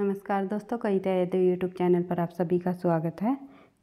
नमस्कार दोस्तों कविता Yadav YouTube channel पर आप सभी का स्वागत है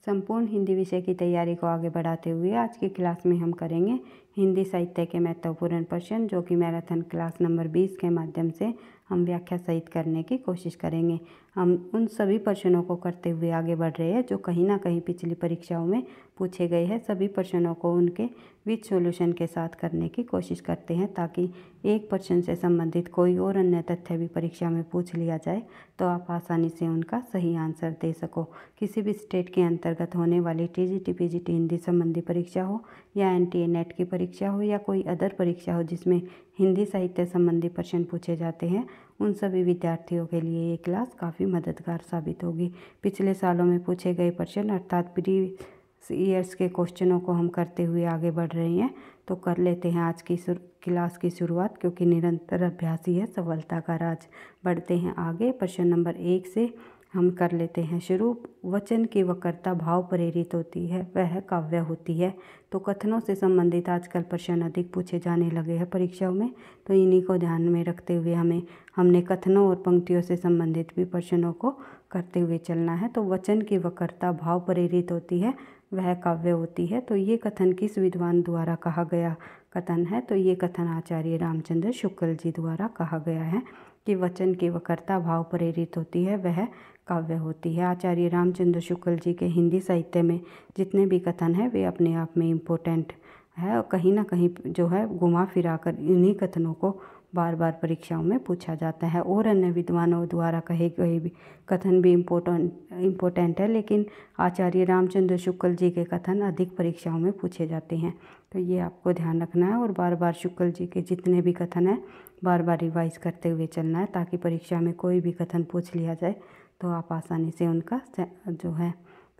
संपूर्ण हिंदी विषय की तैयारी को आगे बढ़ाते हुए आज की क्लास में हम करेंगे हिंदी साहित्य के महत्वपूर्ण प्रश्न जो कि मैराथन क्लास नंबर बीस के माध्यम से हम व्याख्या सहित करने की कोशिश करेंगे हम उन सभी प्रश्नों को करते हुए आगे बढ़ रहे हैं जो कहीं ना कहीं पिछली परीक्षाओं में पूछे गए हैं सभी प्रश्नों को उनके विथ सॉल्यूशन के साथ करने की कोशिश करते हैं ताकि एक प्रश्न से संबंधित कोई और अन्य तथ्य भी परीक्षा में पूछ लिया जाए तो आप आसानी से उनका सही आंसर दे सको किसी भी स्टेट के अंतर्गत होने वाली T G T P G T Hindi संबंधी परीक्षा हो या एन टी ए नेट की परीक्षा परीक्षा हो या कोई अदर परीक्षा हो जिसमें हिंदी साहित्य संबंधी प्रश्न पूछे जाते हैं उन सभी विद्यार्थियों के लिए ये क्लास काफ़ी मददगार साबित होगी पिछले सालों में पूछे गए प्रश्न अर्थात प्रीवियस ईयर्स के क्वेश्चनों को हम करते हुए आगे बढ़ रहे हैं तो कर लेते हैं आज की क्लास की शुरुआत क्योंकि निरंतर अभ्यास ही है सफलता का राज बढ़ते हैं आगे प्रश्न नंबर एक से हम कर लेते हैं शुरू वचन की वक्रता भाव प्रेरित होती है वह काव्य होती है तो कथनों से संबंधित आजकल प्रश्न अधिक पूछे जाने लगे हैं परीक्षाओं में तो इन्हीं को ध्यान में रखते हुए हमें हमने कथनों और पंक्तियों से संबंधित भी प्रश्नों को करते हुए चलना है तो वचन की वक्रता भाव प्रेरित होती है वह काव्य होती है तो ये कथन किस विद्वान द्वारा कहा गया कथन है तो ये कथन आचार्य रामचंद्र शुक्ल जी द्वारा कहा गया है कि वचन की वक्रता भाव प्रेरित होती है वह काव्य होती है आचार्य रामचंद्र शुक्ल जी के हिंदी साहित्य में जितने भी कथन हैं वे अपने आप में इम्पोर्टेंट है और कहीं ना कहीं जो है घुमा फिरा कर इन्हीं कथनों को बार बार परीक्षाओं में पूछा जाता है और अन्य विद्वानों द्वारा कहे गए भी कथन भी इम्पोर्टेंट इम्पोर्टेंट है लेकिन आचार्य रामचंद्र शुक्ल जी के कथन अधिक परीक्षाओं में पूछे जाते हैं तो ये आपको ध्यान रखना है और बार बार शुक्ल जी के जितने भी कथन हैं बार बार रिवाइज करते हुए चलना है ताकि परीक्षा में कोई भी कथन पूछ लिया जाए तो आप आसानी से उनका जो है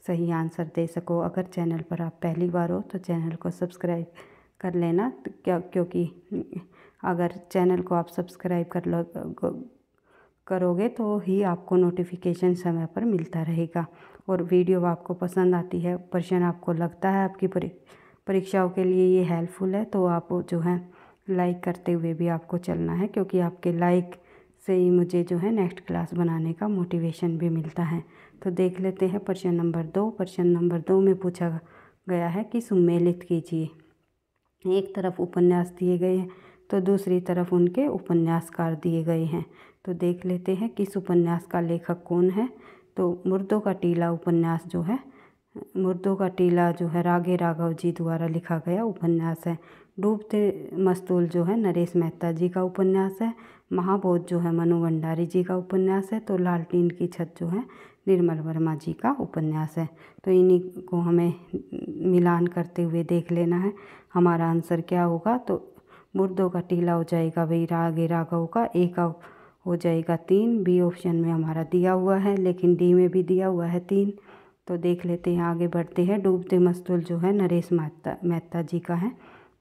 सही आंसर दे सको अगर चैनल पर आप पहली बार हो तो चैनल को सब्सक्राइब कर लेना तो क्या क्योंकि अगर चैनल को आप सब्सक्राइब कर लो करोगे तो ही आपको नोटिफिकेशन समय पर मिलता रहेगा और वीडियो आपको पसंद आती है प्रश्न आपको लगता है आपकी परीक्षाओं के लिए ये हेल्पफुल है तो आप जो है लाइक करते हुए भी आपको चलना है क्योंकि आपके लाइक से ही मुझे जो है नेक्स्ट क्लास बनाने का मोटिवेशन भी मिलता है तो देख लेते हैं प्रश्न नंबर दो प्रश्न नंबर दो में पूछा गया है कि सुमेलित कीजिए एक तरफ उपन्यास दिए गए हैं तो दूसरी तरफ उनके उपन्यासकार दिए गए हैं तो देख लेते हैं किस उपन्यास का लेखक कौन है तो मुर्दों का टीला उपन्यास जो है मुर्दों का टीला जो है रागे राघव जी द्वारा लिखा गया उपन्यास है डूबते मस्तूल जो है नरेश मेहता जी का उपन्यास है महाबोध जो है मनु भंडारी जी का उपन्यास है तो लालटीन की छत जो है निर्मल वर्मा जी का उपन्यास है तो इन्हीं को हमें मिलान करते हुए देख लेना है हमारा आंसर क्या होगा तो मुर्दों का टीला हो जाएगा भाई रागे राघव का एक हो जाएगा तीन बी ऑप्शन में हमारा दिया हुआ है लेकिन डी में भी दिया हुआ है तीन तो देख लेते हैं आगे बढ़ते हैं डूबते मस्तुल जो है नरेश मेहता मेहता जी का है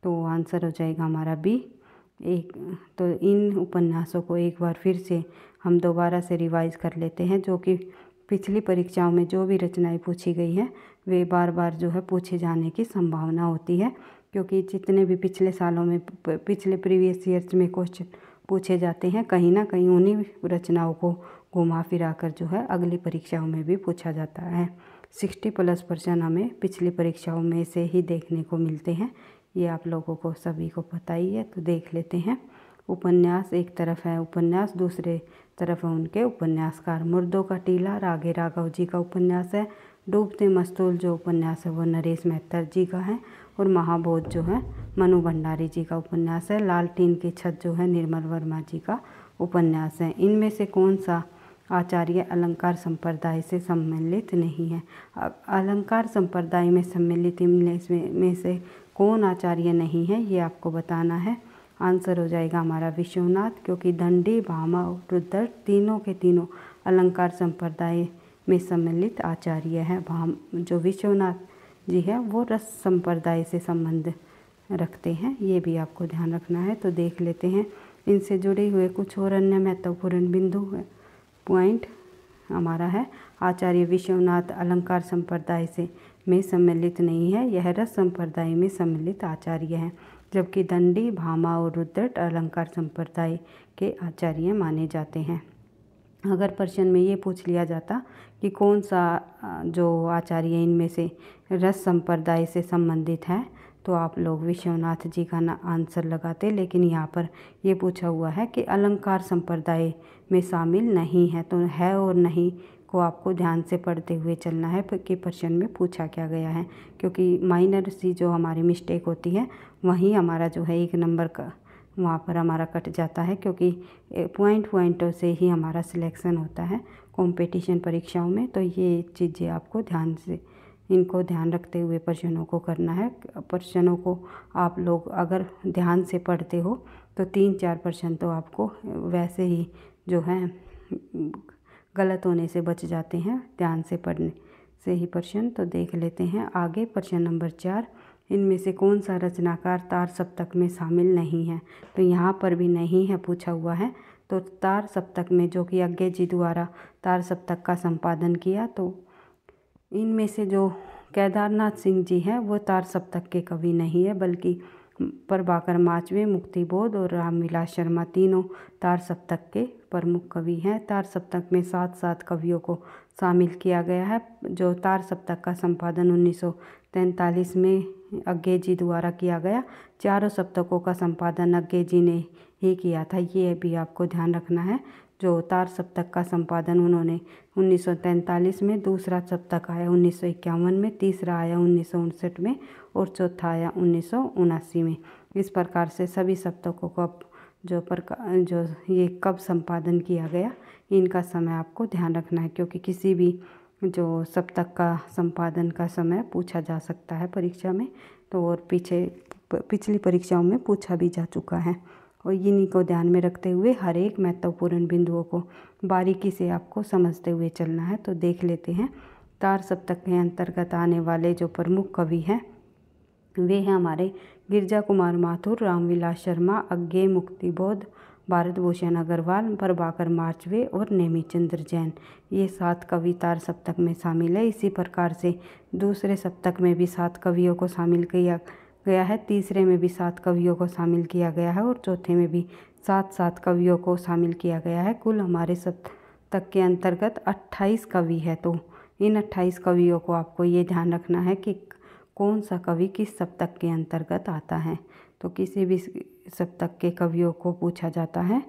तो आंसर हो जाएगा हमारा बी एक तो इन उपन्यासों को एक बार फिर से हम दोबारा से रिवाइज़ कर लेते हैं जो कि पिछली परीक्षाओं में जो भी रचनाएं पूछी गई हैं वे बार बार जो है पूछे जाने की संभावना होती है क्योंकि जितने भी पिछले सालों में पिछले प्रीवियस ईयर्स में क्वेश्चन पूछे जाते हैं कहीं ना कहीं उन्हीं रचनाओं को घुमा फिरा कर जो है अगली परीक्षाओं में भी पूछा जाता है सिक्सटी प्लस परसेंट हमें पिछली परीक्षाओं में से ही देखने को मिलते हैं ये आप लोगों को सभी को पता ही है तो देख लेते हैं उपन्यास एक तरफ है उपन्यास दूसरे तरफ है उनके उपन्यासकार मुर्दों का टीला रागे राघव जी का उपन्यास है डूबते मस्तूल जो उपन्यास है वो नरेश मेहतर जी का है और महाबोध जो है मनु भंडारी जी का उपन्यास है लालटीन की छत जो है निर्मल वर्मा जी का उपन्यास है इनमें से कौन सा आचार्य अलंकार संप्रदाय से सम्मिलित नहीं है अलंकार संप्रदाय में सम्मिलित इनमें में से कौन आचार्य नहीं है ये आपको बताना है आंसर हो जाएगा हमारा विश्वनाथ क्योंकि दंडी भामा और रुद्र तीनों के तीनों अलंकार संप्रदाय में सम्मिलित आचार्य हैं भाम जो विश्वनाथ जी है वो रस संप्रदाय से संबंध रखते हैं ये भी आपको ध्यान रखना है तो देख लेते हैं इनसे जुड़े हुए कुछ और अन्य महत्वपूर्ण बिंदु पॉइंट हमारा है आचार्य विश्वनाथ अलंकार संप्रदाय से में सम्मिलित नहीं है यह रस संप्रदाय में सम्मिलित आचार्य हैं जबकि दंडी भामा और रुद्रट अलंकार संप्रदाय के आचार्य माने जाते हैं अगर प्रश्न में ये पूछ लिया जाता कि कौन सा जो आचार्य इनमें से रस संप्रदाय से संबंधित है तो आप लोग विश्वनाथ जी का ना आंसर लगाते लेकिन यहाँ पर ये पूछा हुआ है कि अलंकार संप्रदाय में शामिल नहीं है तो है और नहीं को आपको ध्यान से पढ़ते हुए चलना है कि प्रश्न में पूछा क्या गया है क्योंकि माइनर सी जो हमारी मिस्टेक होती है वहीं हमारा जो है एक नंबर का वहाँ पर हमारा कट जाता है क्योंकि पॉइंट पॉइंटों से ही हमारा सिलेक्शन होता है कंपटीशन परीक्षाओं में तो ये चीज़ें आपको ध्यान से इनको ध्यान रखते हुए प्रश्नों को करना है प्रश्नों को आप लोग अगर ध्यान से पढ़ते हो तो तीन चार प्रश्न तो आपको वैसे ही जो है गलत होने से बच जाते हैं ध्यान से पढ़ने से ही प्रश्न तो देख लेते हैं आगे प्रश्न नंबर चार इनमें से कौन सा रचनाकार तार सप्तक में शामिल नहीं है तो यहाँ पर भी नहीं है पूछा हुआ है तो तार सप्तक में जो कि अज्ञे जी द्वारा तार सप्तक का संपादन किया तो इनमें से जो केदारनाथ सिंह जी हैं वो तार सप्तक के कवि नहीं है बल्कि प्रभाकर माचवे मुक्तिबोध और रामविलास शर्मा तीनों तार सप्तक के प्रमुख कवि हैं तार सप्तक में सात सात कवियों को शामिल किया गया है जो तार सप्तक का संपादन उन्नीस में अज्ञे जी द्वारा किया गया चारों सप्तकों का संपादन अग्गे जी ने ही किया था ये भी आपको ध्यान रखना है जो अवतार सप्तक का संपादन उन्होंने 1943 में दूसरा सप्तक आया उन्नीस में तीसरा आया उन्नीस में और चौथा आया उन्नीस में इस प्रकार से सभी सप्तकों को जो प्रकार जो ये कब संपादन किया गया इनका समय आपको ध्यान रखना है क्योंकि किसी भी जो सप्तक का संपादन का समय पूछा जा सकता है परीक्षा में तो और पीछे पिछली परीक्षाओं में पूछा भी जा चुका है और इन्हीं को ध्यान में रखते हुए हर एक महत्वपूर्ण बिंदुओं को बारीकी से आपको समझते हुए चलना है तो देख लेते हैं तार सप्तक के अंतर्गत आने वाले जो प्रमुख कवि हैं वे हैं हमारे गिरजा कुमार माथुर रामविलास शर्मा अज्ञे मुक्तिबोध भारत भूषण अग्रवाल प्रभाकर मार्चवे और नेमी चंद्र जैन ये सात कवि तार सप्तक में शामिल है इसी प्रकार से दूसरे सप्तक में भी सात कवियों को शामिल किया गया है तीसरे में भी सात कवियों को शामिल किया गया है और चौथे में भी सात सात कवियों को शामिल किया गया है कुल हमारे सप्तक के अंतर्गत अट्ठाईस कवि है तो इन अट्ठाईस कवियों को आपको ये ध्यान रखना है कि कौन सा कवि किस सप्तक के अंतर्गत आता है तो किसी भी सप्तक के कवियों को पूछा जाता है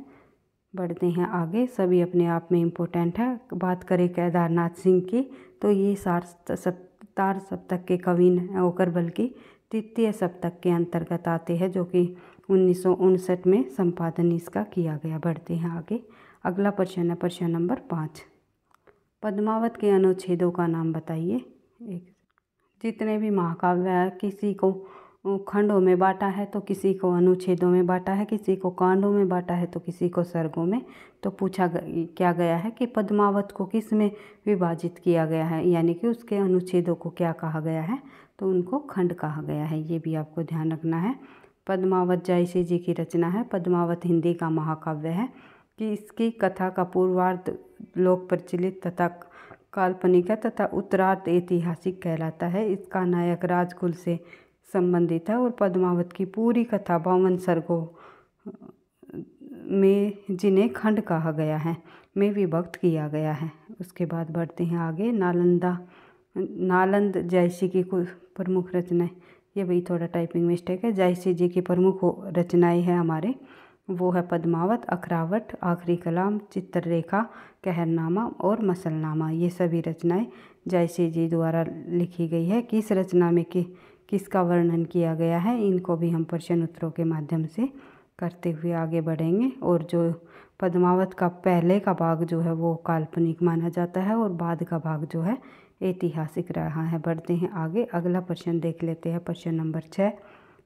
बढ़ते हैं आगे सभी अपने आप में इम्पोर्टेंट है बात करें केदारनाथ सिंह की तो ये सार सब तार सप्तक के कवि होकर बल्कि तृतीय सप्तक के अंतर्गत आते हैं जो कि उन्नीस में संपादन इसका किया गया बढ़ते हैं आगे अगला प्रश्न है प्रश्न नंबर पाँच पद्मावत के अनुच्छेदों का नाम बताइए एक जितने भी महाकाव्य किसी को खंडों में बांटा है तो किसी को अनुच्छेदों में बांटा है किसी को कांडों में बांटा है तो किसी को सर्गों में तो पूछा क्या गया है कि पद्मावत को किस में विभाजित किया गया है यानी कि उसके अनुच्छेदों को क्या कहा गया है तो उनको खंड कहा गया है ये भी आपको ध्यान रखना है पद्मावत जायसे जी की रचना है पद्मावत हिंदी का महाकाव्य है कि इसकी कथा का पूर्वार्ध लोक प्रचलित तथा काल्पनिक है तथा उत्तरार्ध ऐतिहासिक कहलाता है इसका नायक राजकुल से संबंधित है और पद्मावत की पूरी कथा बावन सर्गों में जिन्हें खंड कहा गया है में विभक्त किया गया है उसके बाद बढ़ते हैं आगे नालंदा नालंद जयसी की प्रमुख रचनाएं ये भाई थोड़ा टाइपिंग मिस्टेक है जायसी जी की प्रमुख रचनाएं हैं हमारे वो है पद्मावत अखरावट आखिरी कलाम चित्ररेखा कहरनामा और मसलनामा ये सभी रचनाएं जायसी जी द्वारा लिखी गई है किस रचना में कि किसका वर्णन किया गया है इनको भी हम प्रश्न उत्तरों के माध्यम से करते हुए आगे बढ़ेंगे और जो पद्मावत का पहले का भाग जो है वो काल्पनिक माना जाता है और बाद का भाग जो है ऐतिहासिक रहा है बढ़ते हैं आगे अगला प्रश्न देख लेते हैं प्रश्न नंबर छः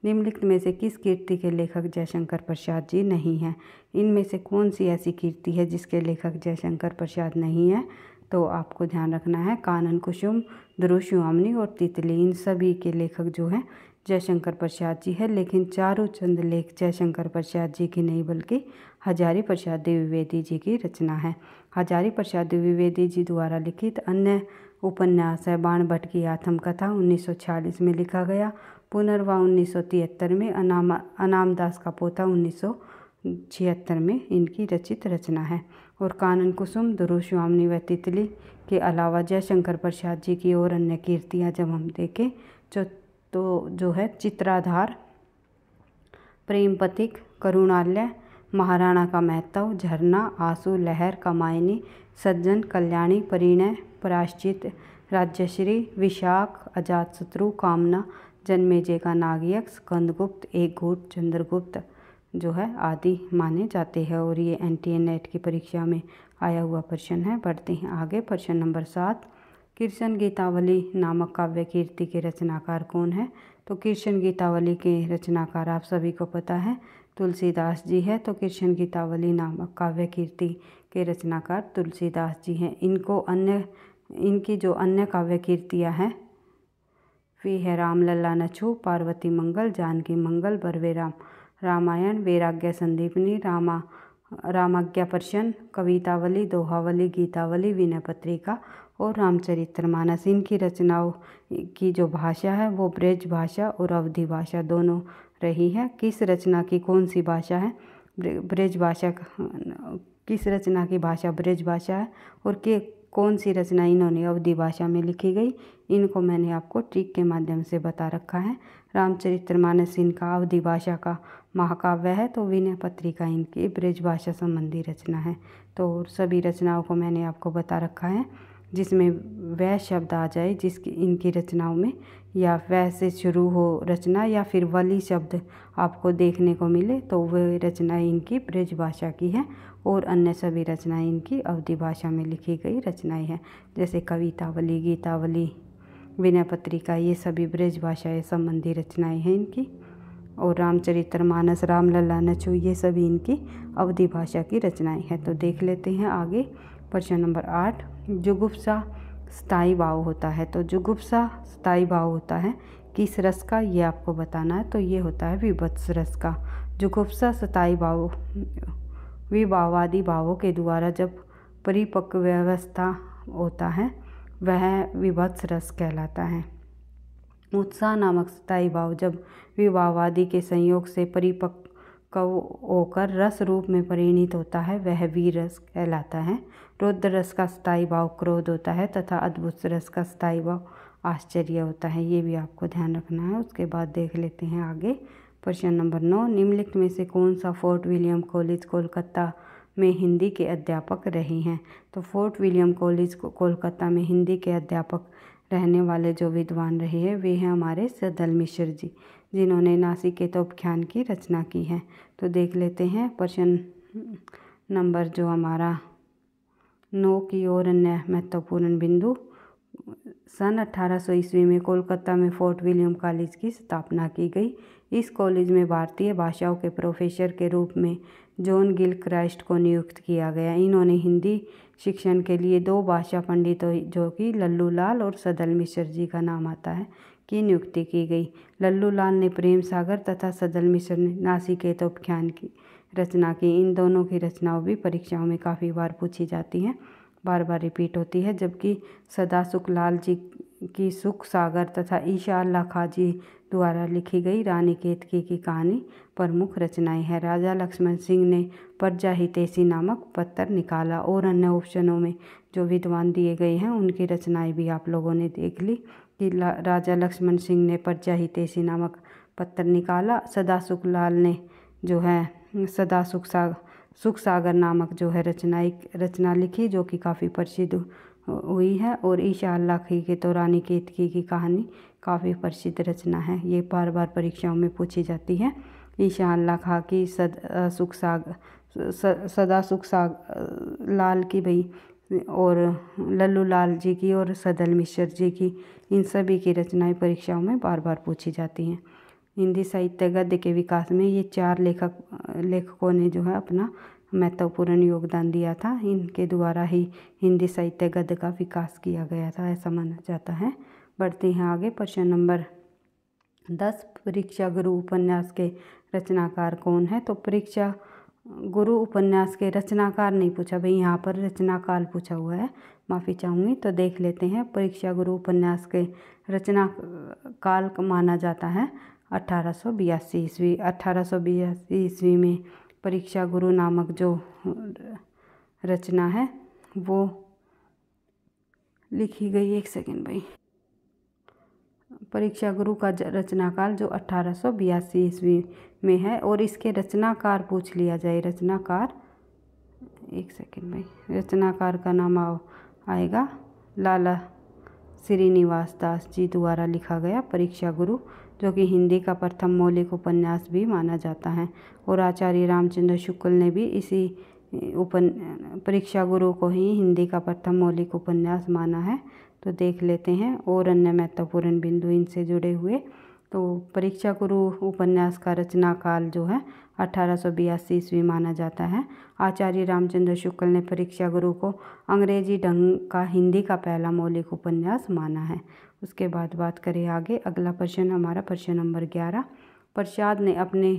निम्नलिखित में से किस कीर्ति के लेखक जयशंकर प्रसाद जी नहीं हैं इनमें से कौन सी ऐसी कीर्ति है जिसके लेखक जयशंकर प्रसाद नहीं हैं तो आपको ध्यान रखना है कानन कुसुम द्रुश्यामनी और तितली इन सभी के लेखक जो हैं जयशंकर प्रसाद जी है लेकिन चारों चंद लेख जयशंकर प्रसाद जी की नहीं बल्कि हजारी प्रसाद द्विवेदी जी की रचना है हजारी प्रसाद द्विवेदी जी द्वारा लिखित अन्य उपन्यास है बाण भट्ट की आत्मकथा 1940 में लिखा गया पुनर्वा 1973 में अनाम अनामदास का पोता छिहत्तर में इनकी रचित रचना है और कानन कुसुम दुरुस्वामी व तितली के अलावा जयशंकर प्रसाद जी की और अन्य कीर्तियाँ जब हम देखें जो तो जो है चित्राधार प्रेम पथिक करुणालय महाराणा का महत्व झरना आंसू लहर कमायनी सज्जन कल्याणी परिणय पराश्चित राज्यश्री विशाख अजातशत्रु कामना जन्मेजय का नागयक्ष स्कंदगुप्त एकगुप्त चंद्रगुप्त जो है आदि माने जाते हैं और ये एन टी नेट की परीक्षा में आया हुआ प्रश्न है बढ़ते हैं आगे प्रश्न नंबर सात कृष्ण गीतावली नामक काव्य कीर्ति के रचनाकार कौन है तो कृष्ण गीतावली के रचनाकार आप सभी को पता है तुलसीदास जी है तो कृष्ण गीतावली नामक काव्य कीर्ति के रचनाकार तुलसीदास जी हैं इनको अन्य इनकी जो अन्य काव्य कीर्तियाँ हैं वे है राम लल्ला नछू पार्वती मंगल जानकी मंगल बरवे राम रामायण वैराग्या संदीपनी रामा रामाज्ञा पर्शन कवितावली दोहावली गीतावली विनय पत्रिका और रामचरित्र मानस इनकी रचनाओं की जो भाषा है वो ब्रज भाषा और अवधि भाषा दोनों रही है किस रचना की कौन सी भाषा है ब्रज भाषा किस रचना की भाषा ब्रज भाषा है और के कौन सी रचना इन्होंने अवधि भाषा में लिखी गई इनको मैंने आपको ट्रिक के माध्यम से बता रखा है रामचरितमानस इनका अवधि भाषा का महाकाव्य है तो विनय पत्रिका इनकी ब्रज भाषा संबंधी रचना है तो सभी रचनाओं को मैंने आपको बता रखा है जिसमें वह शब्द आ जाए जिसकी इनकी रचनाओं में या वह से शुरू हो रचना या फिर वली शब्द आपको देखने को मिले तो वह रचना इनकी ब्रज भाषा की है और अन्य सभी रचनाएं इनकी अवधि भाषा में लिखी गई रचनाएं हैं जैसे कवितावली गीतावली विनय पत्रिका ये सभी ब्रज भाषाएँ संबंधी रचनाएं हैं इनकी और रामचरित्र मानस रामलला नचो ये सभी इनकी अवधि भाषा की रचनाएं हैं तो देख लेते हैं आगे प्रश्न नंबर आठ जुगुप्सा स्थाई भाव होता है तो जुगुप्सा स्थाई भाव होता है किस रस का ये आपको बताना है तो ये होता है विभत्स रस का जुगुप्सा स्थाई भाव विभावादि भावों के द्वारा जब परिपक्व व्यवस्था होता है वह विभत्स रस कहलाता है उत्साह नामक स्थायी भाव जब विभावादि के संयोग से परिपक्व होकर रस रूप में परिणित होता है वह वीर रस कहलाता है रुद्र रस का स्थायी भाव क्रोध होता है तथा अद्भुत रस का स्थायी भाव आश्चर्य होता है ये भी आपको ध्यान रखना है उसके बाद देख लेते हैं आगे प्रश्न नंबर नौ निम्नलिखित में से कौन सा फोर्ट विलियम कॉलेज कोलकाता में हिंदी के अध्यापक रहे हैं तो फोर्ट विलियम कॉलेज कोलकाता में हिंदी के अध्यापक रहने वाले जो विद्वान रहे हैं वे हैं हमारे सदल मिश्र जी जिन्होंने नासिक के तोपख्यान की रचना की है तो देख लेते हैं प्रश्न नंबर जो हमारा नौ की ओर अन्य महत्वपूर्ण बिंदु सन सौ ईस्वी में कोलकाता में फोर्ट विलियम कॉलेज की स्थापना की गई इस कॉलेज में भारतीय भाषाओं के प्रोफेसर के रूप में जॉन गिल क्राइस्ट को नियुक्त किया गया इन्होंने हिंदी शिक्षण के लिए दो भाषा पंडितों जो कि लल्लू लाल और सदल मिश्र जी का नाम आता है की नियुक्ति की गई लल्लू लाल ने प्रेम सागर तथा सदल मिश्र ने नासिकेत उपख्यान की रचना की इन दोनों की रचनाओं भी परीक्षाओं में काफ़ी बार पूछी जाती हैं बार बार रिपीट होती है जबकि सदा लाल जी की सुख सागर तथा ईशा अल्लाह खाजी द्वारा लिखी गई रानी केतकी की कहानी प्रमुख रचनाएं हैं राजा लक्ष्मण सिंह ने प्रजा हितेशी नामक पत्र निकाला और अन्य ऑप्शनों में जो विद्वान दिए गए हैं उनकी रचनाएं भी आप लोगों ने देख ली कि राजा लक्ष्मण सिंह ने प्रजा हितेशी नामक पत्र निकाला सदा सुखलाल ने जो है सदा सुख सागर सुख सागर नामक जो है रचनाएं रचना लिखी जो कि काफ़ी प्रसिद्ध हुई है और ईशा अल्लाह खी के तो रानी केतकी की कहानी काफ़ी प्रसिद्ध रचना है ये बार बार परीक्षाओं में पूछी जाती है ईशा अल्लाह खा की सद सुख साग सदा सुख साग लाल की भई और लल्लू लाल जी की और सदल मिश्र जी की इन सभी की रचनाएं परीक्षाओं में बार बार पूछी जाती हैं हिंदी साहित्य गद्य के विकास में ये चार लेखक लेखकों ने जो है अपना महत्वपूर्ण तो योगदान दिया था इनके द्वारा ही हिंदी साहित्य गद्य का विकास किया गया था ऐसा माना जाता है बढ़ते हैं आगे प्रश्न नंबर दस परीक्षा गुरु उपन्यास के रचनाकार कौन है तो परीक्षा गुरु उपन्यास के रचनाकार नहीं पूछा भाई यहाँ पर रचनाकाल पूछा हुआ है माफ़ी चाहूँगी तो देख लेते हैं परीक्षा गुरु उपन्यास के रचना काल माना जाता है अठारह सौ बयासी ईस्वी अठारह सौ बयासी ईस्वी में परीक्षा गुरु नामक जो रचना है वो लिखी गई एक सेकेंड भाई परीक्षा गुरु का रचनाकाल जो अठारह सौ बयासी ईस्वी में है और इसके रचनाकार पूछ लिया जाए रचनाकार एक सेकेंड भाई रचनाकार का नाम आएगा लाला श्रीनिवास दास जी द्वारा लिखा गया परीक्षा गुरु जो कि हिंदी का प्रथम मौलिक उपन्यास भी माना जाता है और आचार्य रामचंद्र शुक्ल ने भी इसी उपन परीक्षा गुरु को ही हिंदी का प्रथम मौलिक उपन्यास माना है तो देख लेते हैं और अन्य महत्वपूर्ण बिंदु इनसे जुड़े हुए तो परीक्षा गुरु उपन्यास का रचना काल जो है अठारह सौ बयासी ईस्वी माना जाता है आचार्य रामचंद्र शुक्ल ने परीक्षा गुरु को अंग्रेजी ढंग का हिंदी का पहला मौलिक उपन्यास माना है उसके बाद बात करें आगे अगला प्रश्न हमारा प्रश्न नंबर ग्यारह प्रसाद ने अपने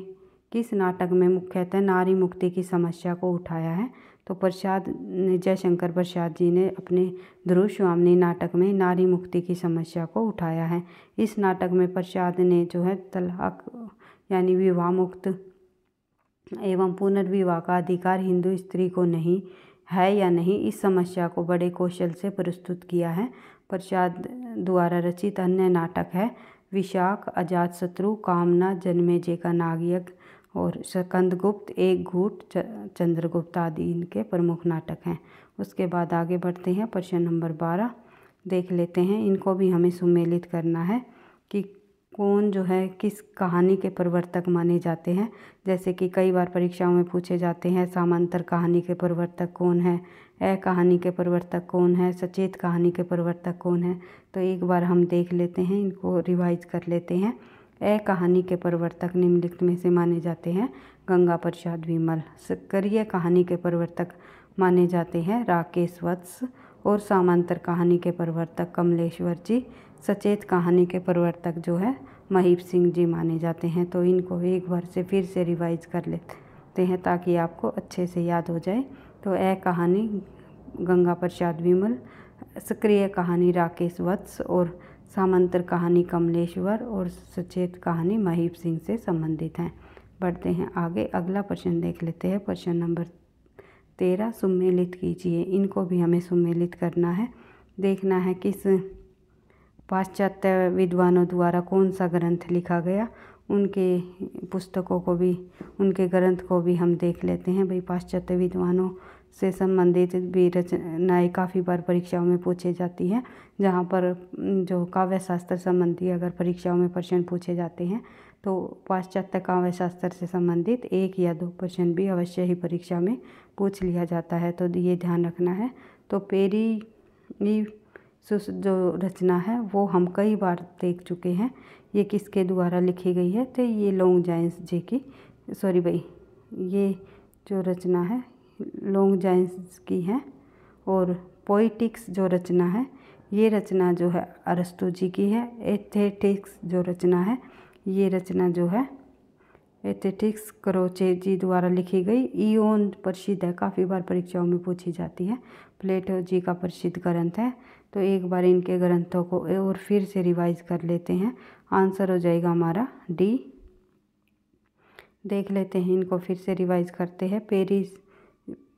किस नाटक में मुख्यतः नारी मुक्ति की समस्या को उठाया है तो प्रसाद ने जयशंकर प्रसाद जी ने अपने ध्रुव स्वामी नाटक में नारी मुक्ति की समस्या को उठाया है इस नाटक में प्रसाद ने जो है तलाक यानी विवाह मुक्त एवं पुनर्विवाह का अधिकार हिंदू स्त्री को नहीं है या नहीं इस समस्या को बड़े कौशल से प्रस्तुत किया है प्रसाद द्वारा रचित अन्य नाटक है विशाख अजात शत्रु कामना जन्मे जे का नागयक और गुप्त एक घूट चंद्रगुप्त आदि इनके प्रमुख नाटक हैं उसके बाद आगे बढ़ते हैं प्रश्न नंबर बारह देख लेते हैं इनको भी हमें सुमेलित करना है कि कौन जो है किस कहानी के प्रवर्तक माने जाते हैं जैसे कि कई बार परीक्षाओं में पूछे जाते हैं सामांतर कहानी के प्रवर्तक कौन है कहानी के प्रवर्तक कौन है सचेत कहानी के प्रवर्तक कौन है तो एक बार हम देख लेते हैं इनको रिवाइज कर लेते हैं ए कहानी के प्रवर्तक निम्नलिखित में से माने जाते हैं गंगा प्रसाद विमल सक्रिय कहानी के प्रवर्तक माने जाते हैं राकेश वत्स और सामांतर कहानी के प्रवर्तक कमलेश्वर जी सचेत कहानी के प्रवर्तक जो है महीप सिंह जी माने जाते हैं तो इनको एक बार से फिर से रिवाइज कर लेते हैं ताकि आपको अच्छे से याद हो जाए तो यह कहानी गंगा प्रसाद विमल सक्रिय कहानी राकेश वत्स और सामंतर कहानी कमलेश्वर और सचेत कहानी महीप सिंह से संबंधित हैं बढ़ते हैं आगे अगला प्रश्न देख लेते हैं प्रश्न नंबर तेरह सम्मिलित कीजिए इनको भी हमें सम्मिलित करना है देखना है किस पाश्चात्य विद्वानों द्वारा कौन सा ग्रंथ लिखा गया उनके पुस्तकों को भी उनके ग्रंथ को भी हम देख लेते हैं भाई पाश्चात्य विद्वानों से संबंधित भी रचनाएँ काफ़ी बार परीक्षाओं में पूछी जाती हैं जहाँ पर जो काव्य शास्त्र संबंधी अगर परीक्षाओं में प्रश्न पूछे जाते हैं तो पाश्चात्य काव्य शास्त्र से संबंधित एक या दो प्रश्न भी अवश्य ही परीक्षा में पूछ लिया जाता है तो ये ध्यान रखना है तो पेरी जो रचना है वो हम कई बार देख चुके हैं ये किसके द्वारा लिखी गई है तो ये लोंग जाइंस जी की सॉरी भाई ये जो रचना है लोंग जायंस की है और पोइटिक्स जो रचना है ये रचना जो है अरस्तु जी की है एथेटिक्स जो रचना है ये रचना जो है एथेटिक्स करोचे जी द्वारा लिखी गई ईओन प्रसिद्ध है काफ़ी बार परीक्षाओं में पूछी जाती है प्लेटो जी का प्रसिद्ध ग्रंथ है तो एक बार इनके ग्रंथों को और फिर से रिवाइज कर लेते हैं आंसर हो जाएगा हमारा डी देख लेते हैं इनको फिर से रिवाइज करते हैं पेरिस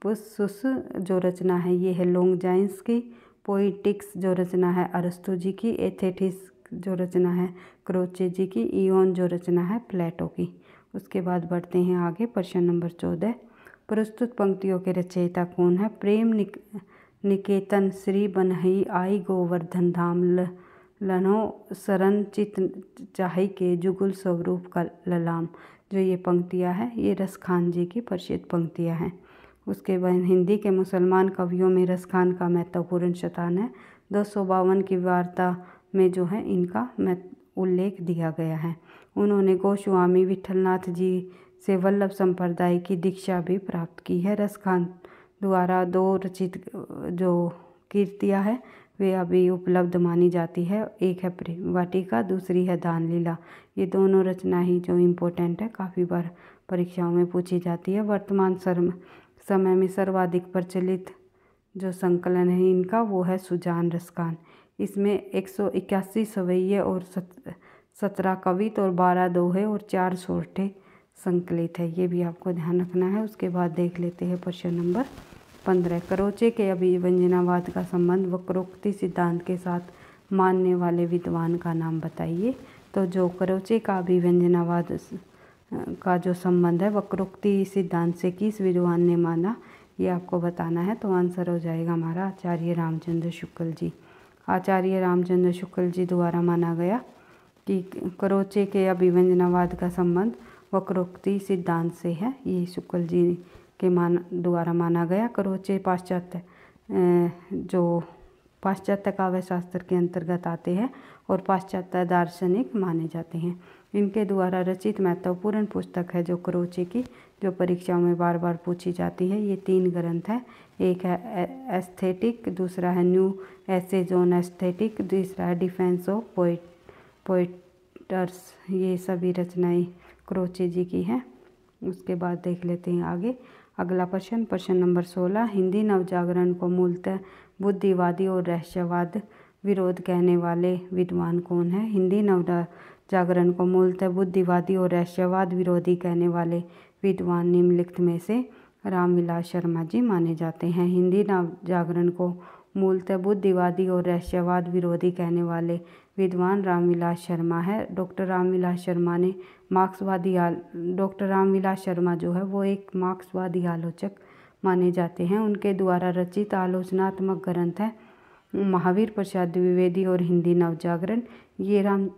पुसुस जो रचना है ये है लोंग जाइंस की पोइटिक्स जो रचना है अरस्तु जी की एथेटिस जो रचना है क्रोचे जी की ईओन जो रचना है प्लेटो की उसके बाद बढ़ते हैं आगे प्रश्न नंबर चौदह प्रस्तुत पंक्तियों के रचयिता कौन है प्रेम निक निकेतन श्री बनहई आई गोवर्धन धाम लनो शरण चित चाही के जुगुल स्वरूप का ललाम जो ये पंक्तियाँ हैं ये रस खान जी की प्रसिद्ध पंक्तियाँ हैं उसके बाद हिंदी के मुसलमान कवियों में रस खान का महत्वपूर्ण शतान है दो सौ बावन की वार्ता में जो है इनका उल्लेख दिया गया है उन्होंने गोस्वामी विठलनाथ जी से वल्लभ संप्रदाय की दीक्षा भी प्राप्त की है रस खान द्वारा दो रचित जो कीर्तियाँ हैं वे अभी उपलब्ध मानी जाती है एक है प्रेम वाटिका दूसरी है दान लीला ये दोनों रचना ही जो इम्पोर्टेंट है काफ़ी बार परीक्षाओं में पूछी जाती है वर्तमान सर्म समय में सर्वाधिक प्रचलित जो संकलन है इनका वो है सुजान रसकान इसमें एक सौ इक्यासी सवैये और सत्रह कवित और बारह दोहे और चार सोरठे संकलित है ये भी आपको ध्यान रखना है उसके बाद देख लेते हैं प्रश्न नंबर पंद्रह करोचे के अभिव्यंजनावाद का संबंध वक्रोक्ति सिद्धांत के साथ मानने वाले विद्वान का नाम बताइए तो जो करोचे का अभिव्यंजनावाद का जो संबंध है वक्रोक्ति सिद्धांत से किस विद्वान ने माना ये आपको बताना है तो आंसर हो जाएगा हमारा आचार्य रामचंद्र शुक्ल जी आचार्य रामचंद्र शुक्ल जी द्वारा माना गया कि करोचे के अभिव्यंजनावाद का संबंध वक्रोक्ति सिद्धांत से है ये शुक्ल जी के मान द्वारा माना गया करोचे पाश्चात्य जो पाश्चात्य काव्य शास्त्र के अंतर्गत आते हैं और पाश्चात्य दार्शनिक माने जाते हैं इनके द्वारा रचित महत्वपूर्ण पुस्तक है जो करोचे की जो परीक्षाओं में बार बार पूछी जाती है ये तीन ग्रंथ हैं एक है एस्थेटिक दूसरा है न्यू ऐसे जोन एस्थेटिक तीसरा है डिफेंस ऑफ पोइट पोइटर्स ये सभी रचनाएं क्रोचे जी की है उसके बाद देख लेते हैं आगे अगला प्रश्न प्रश्न नंबर सोलह हिंदी नवजागरण को मूलतः बुद्धिवादी और रहस्यवाद विरोध कहने वाले विद्वान कौन है हिंदी नव जागरण को मूलतः बुद्धिवादी और रहस्यवाद विरोधी कहने वाले विद्वान निम्नलिखित में से रामविलास शर्मा जी माने जाते हैं हिंदी नव जागरण को मूलतः बुद्धिवादी और रहस्यवाद विरोधी कहने वाले विद्वान रामविलास शर्मा है डॉक्टर रामविलास शर्मा ने मार्क्सवादी डॉक्टर रामविलास शर्मा जो है वो एक मार्क्सवादी आलोचक माने जाते हैं उनके द्वारा रचित आलोचनात्मक ग्रंथ है महावीर प्रसाद द्विवेदी और हिंदी नवजागरण ये राम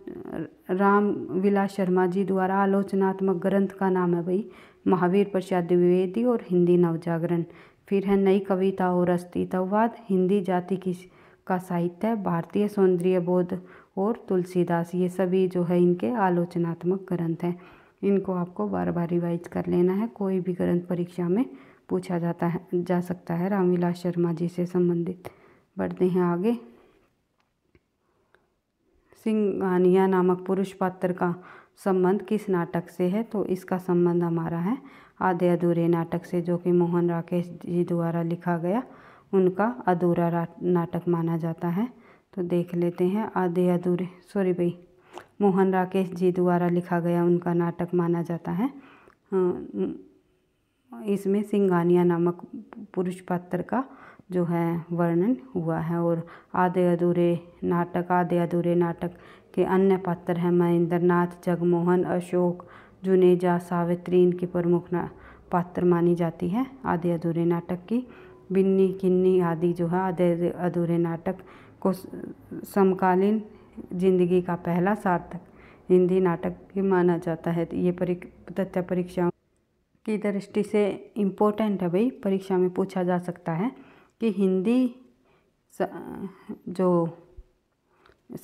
राम विलास शर्मा जी द्वारा आलोचनात्मक ग्रंथ का नाम है भाई महावीर प्रसाद द्विवेदी और हिंदी नवजागरण फिर है नई कविता और अस्तित्ववाद हिंदी जाति की का साहित्य भारतीय सौंदर्य बोध और तुलसीदास ये सभी जो है इनके आलोचनात्मक ग्रंथ हैं इनको आपको बार बार रिवाइज कर लेना है कोई भी ग्रंथ परीक्षा में पूछा जाता है जा सकता है रामविलास शर्मा जी से संबंधित बढ़ते हैं आगे सिंगानिया नामक पुरुष पात्र का संबंध किस नाटक से है तो इसका संबंध हमारा है आधे अधूरे नाटक से जो कि मोहन राकेश जी द्वारा लिखा गया उनका अधूरा नाटक माना जाता है तो देख लेते हैं आधे अधूरे सॉरी भाई मोहन राकेश जी द्वारा लिखा गया उनका नाटक माना जाता है हाँ, इसमें सिंगानिया नामक पुरुष पात्र का जो है वर्णन हुआ है और आधे अधूरे नाटक आधे अधूरे नाटक के अन्य पात्र हैं महेंद्र नाथ जगमोहन अशोक जुनेजा सावित्री इनकी प्रमुख पात्र मानी जाती है आधे अधूरे नाटक की बिन्नी किन्नी आदि जो है आधे अधूरे नाटक को समकालीन जिंदगी का पहला सार्थक हिंदी नाटक भी माना जाता है तो ये परीक तथ्य परीक्षा की दृष्टि से इम्पोर्टेंट है भाई परीक्षा में पूछा जा सकता है कि हिंदी जो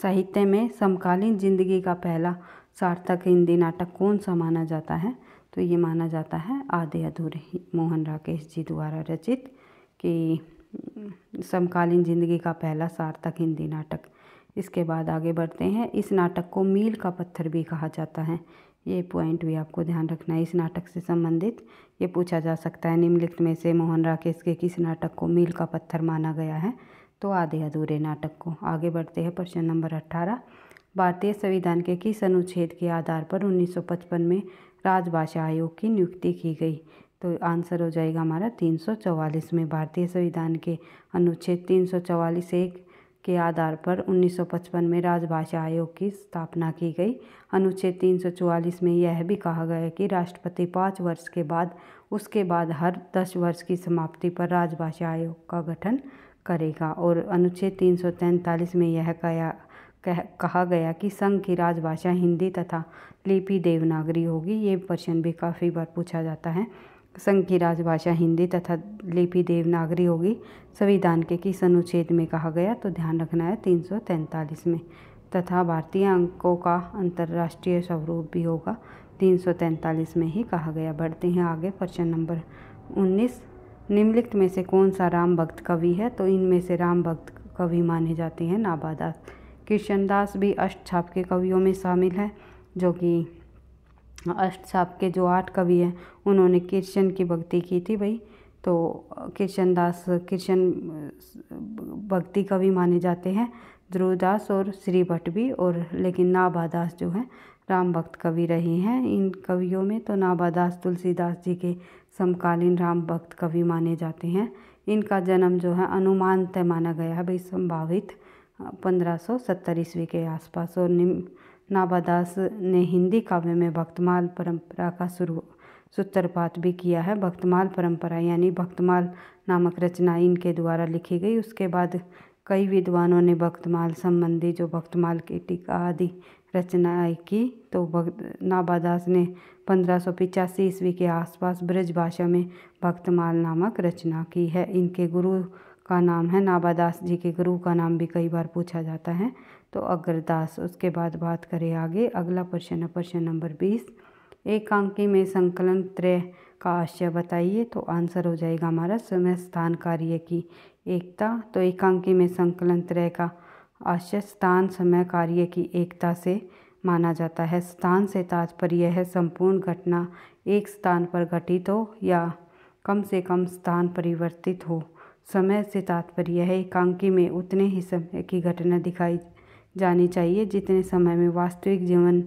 साहित्य में समकालीन जिंदगी का पहला सार्थक हिंदी नाटक कौन सा माना जाता है तो ये माना जाता है आधे अधूरे मोहन राकेश जी द्वारा रचित कि समकालीन जिंदगी का पहला सार्थक हिंदी नाटक इसके बाद आगे बढ़ते हैं इस नाटक को मील का पत्थर भी कहा जाता है ये पॉइंट भी आपको ध्यान रखना है इस नाटक से संबंधित ये पूछा जा सकता है निम्नलिखित में से मोहन राकेश के किस नाटक को मील का पत्थर माना गया है तो आधे अधूरे नाटक को आगे बढ़ते हैं प्रश्न नंबर अट्ठारह भारतीय संविधान के किस अनुच्छेद के आधार पर 1955 में राजभाषा आयोग की नियुक्ति की गई तो आंसर हो जाएगा हमारा तीन सौ चौवालीस में भारतीय संविधान के अनुच्छेद तीन सौ चौवालीस एक के आधार पर 1955 में राजभाषा आयोग की स्थापना की गई अनुच्छेद 344 में यह भी कहा गया कि राष्ट्रपति पाँच वर्ष के बाद उसके बाद हर दस वर्ष की समाप्ति पर राजभाषा आयोग का गठन करेगा और अनुच्छेद तीन में यह कया कह, कहा गया कि संघ की राजभाषा हिंदी तथा लिपि देवनागरी होगी ये प्रश्न भी काफ़ी बार पूछा जाता है संघ की राजभाषा हिंदी तथा लिपि देवनागरी होगी संविधान के किस अनुच्छेद में कहा गया तो ध्यान रखना है तीन सौ तैंतालीस में तथा भारतीय अंकों का अंतर्राष्ट्रीय स्वरूप भी होगा तीन सौ तैंतालीस में ही कहा गया बढ़ते हैं आगे प्रश्न नंबर उन्नीस निम्नलिखित में से कौन सा राम भक्त कवि है तो इनमें से राम भक्त कवि माने जाते हैं नाबादास कृष्णदास भी अष्ट छाप के कवियों में शामिल है जो कि अष्ट छाप के जो आठ कवि हैं उन्होंने कृष्ण की भक्ति की थी भाई तो कृष्ण दास कृष्ण भक्ति कवि माने जाते हैं ध्रुवदास और श्री भट्ट भी और लेकिन नाभादास जो हैं राम भक्त कवि रहे हैं इन कवियों में तो नाभादास तुलसीदास जी के समकालीन राम भक्त कवि माने जाते हैं इनका जन्म जो है अनुमान तय माना गया है भाई संभावित पंद्रह सौ सत्तर ईस्वी के आसपास और निम्न नाभादास ने हिंदी काव्य में भक्तमाल परंपरा का शुरू सूत्रपात भी किया है भक्तमाल परंपरा यानी भक्तमाल नामक रचना इनके द्वारा लिखी गई उसके बाद कई विद्वानों ने भक्तमाल संबंधी जो भक्तमाल की टीका आदि रचनाएं की तो भक्त नाबादास ने पंद्रह सौ पिचासी ईस्वी के आसपास ब्रज भाषा में भक्तमाल नामक रचना की है इनके गुरु का नाम है नाबादास जी के गुरु का नाम भी कई बार पूछा जाता है तो अग्रदास उसके बाद बात करें आगे अगला प्रश्न है प्रश्न नंबर बीस एकांकी में संकलन त्रय का आशय बताइए तो आंसर हो जाएगा हमारा समय स्थान कार्य की एकता तो एकांकी में संकलन त्रय का आशय स्थान समय कार्य की एकता से माना जाता है स्थान से तात्पर्य है संपूर्ण घटना एक स्थान पर घटित हो या कम से कम स्थान परिवर्तित हो समय से तात्पर्य है एकांकी में उतने ही समय की घटना दिखाई जानी चाहिए जितने समय में वास्तविक जीवन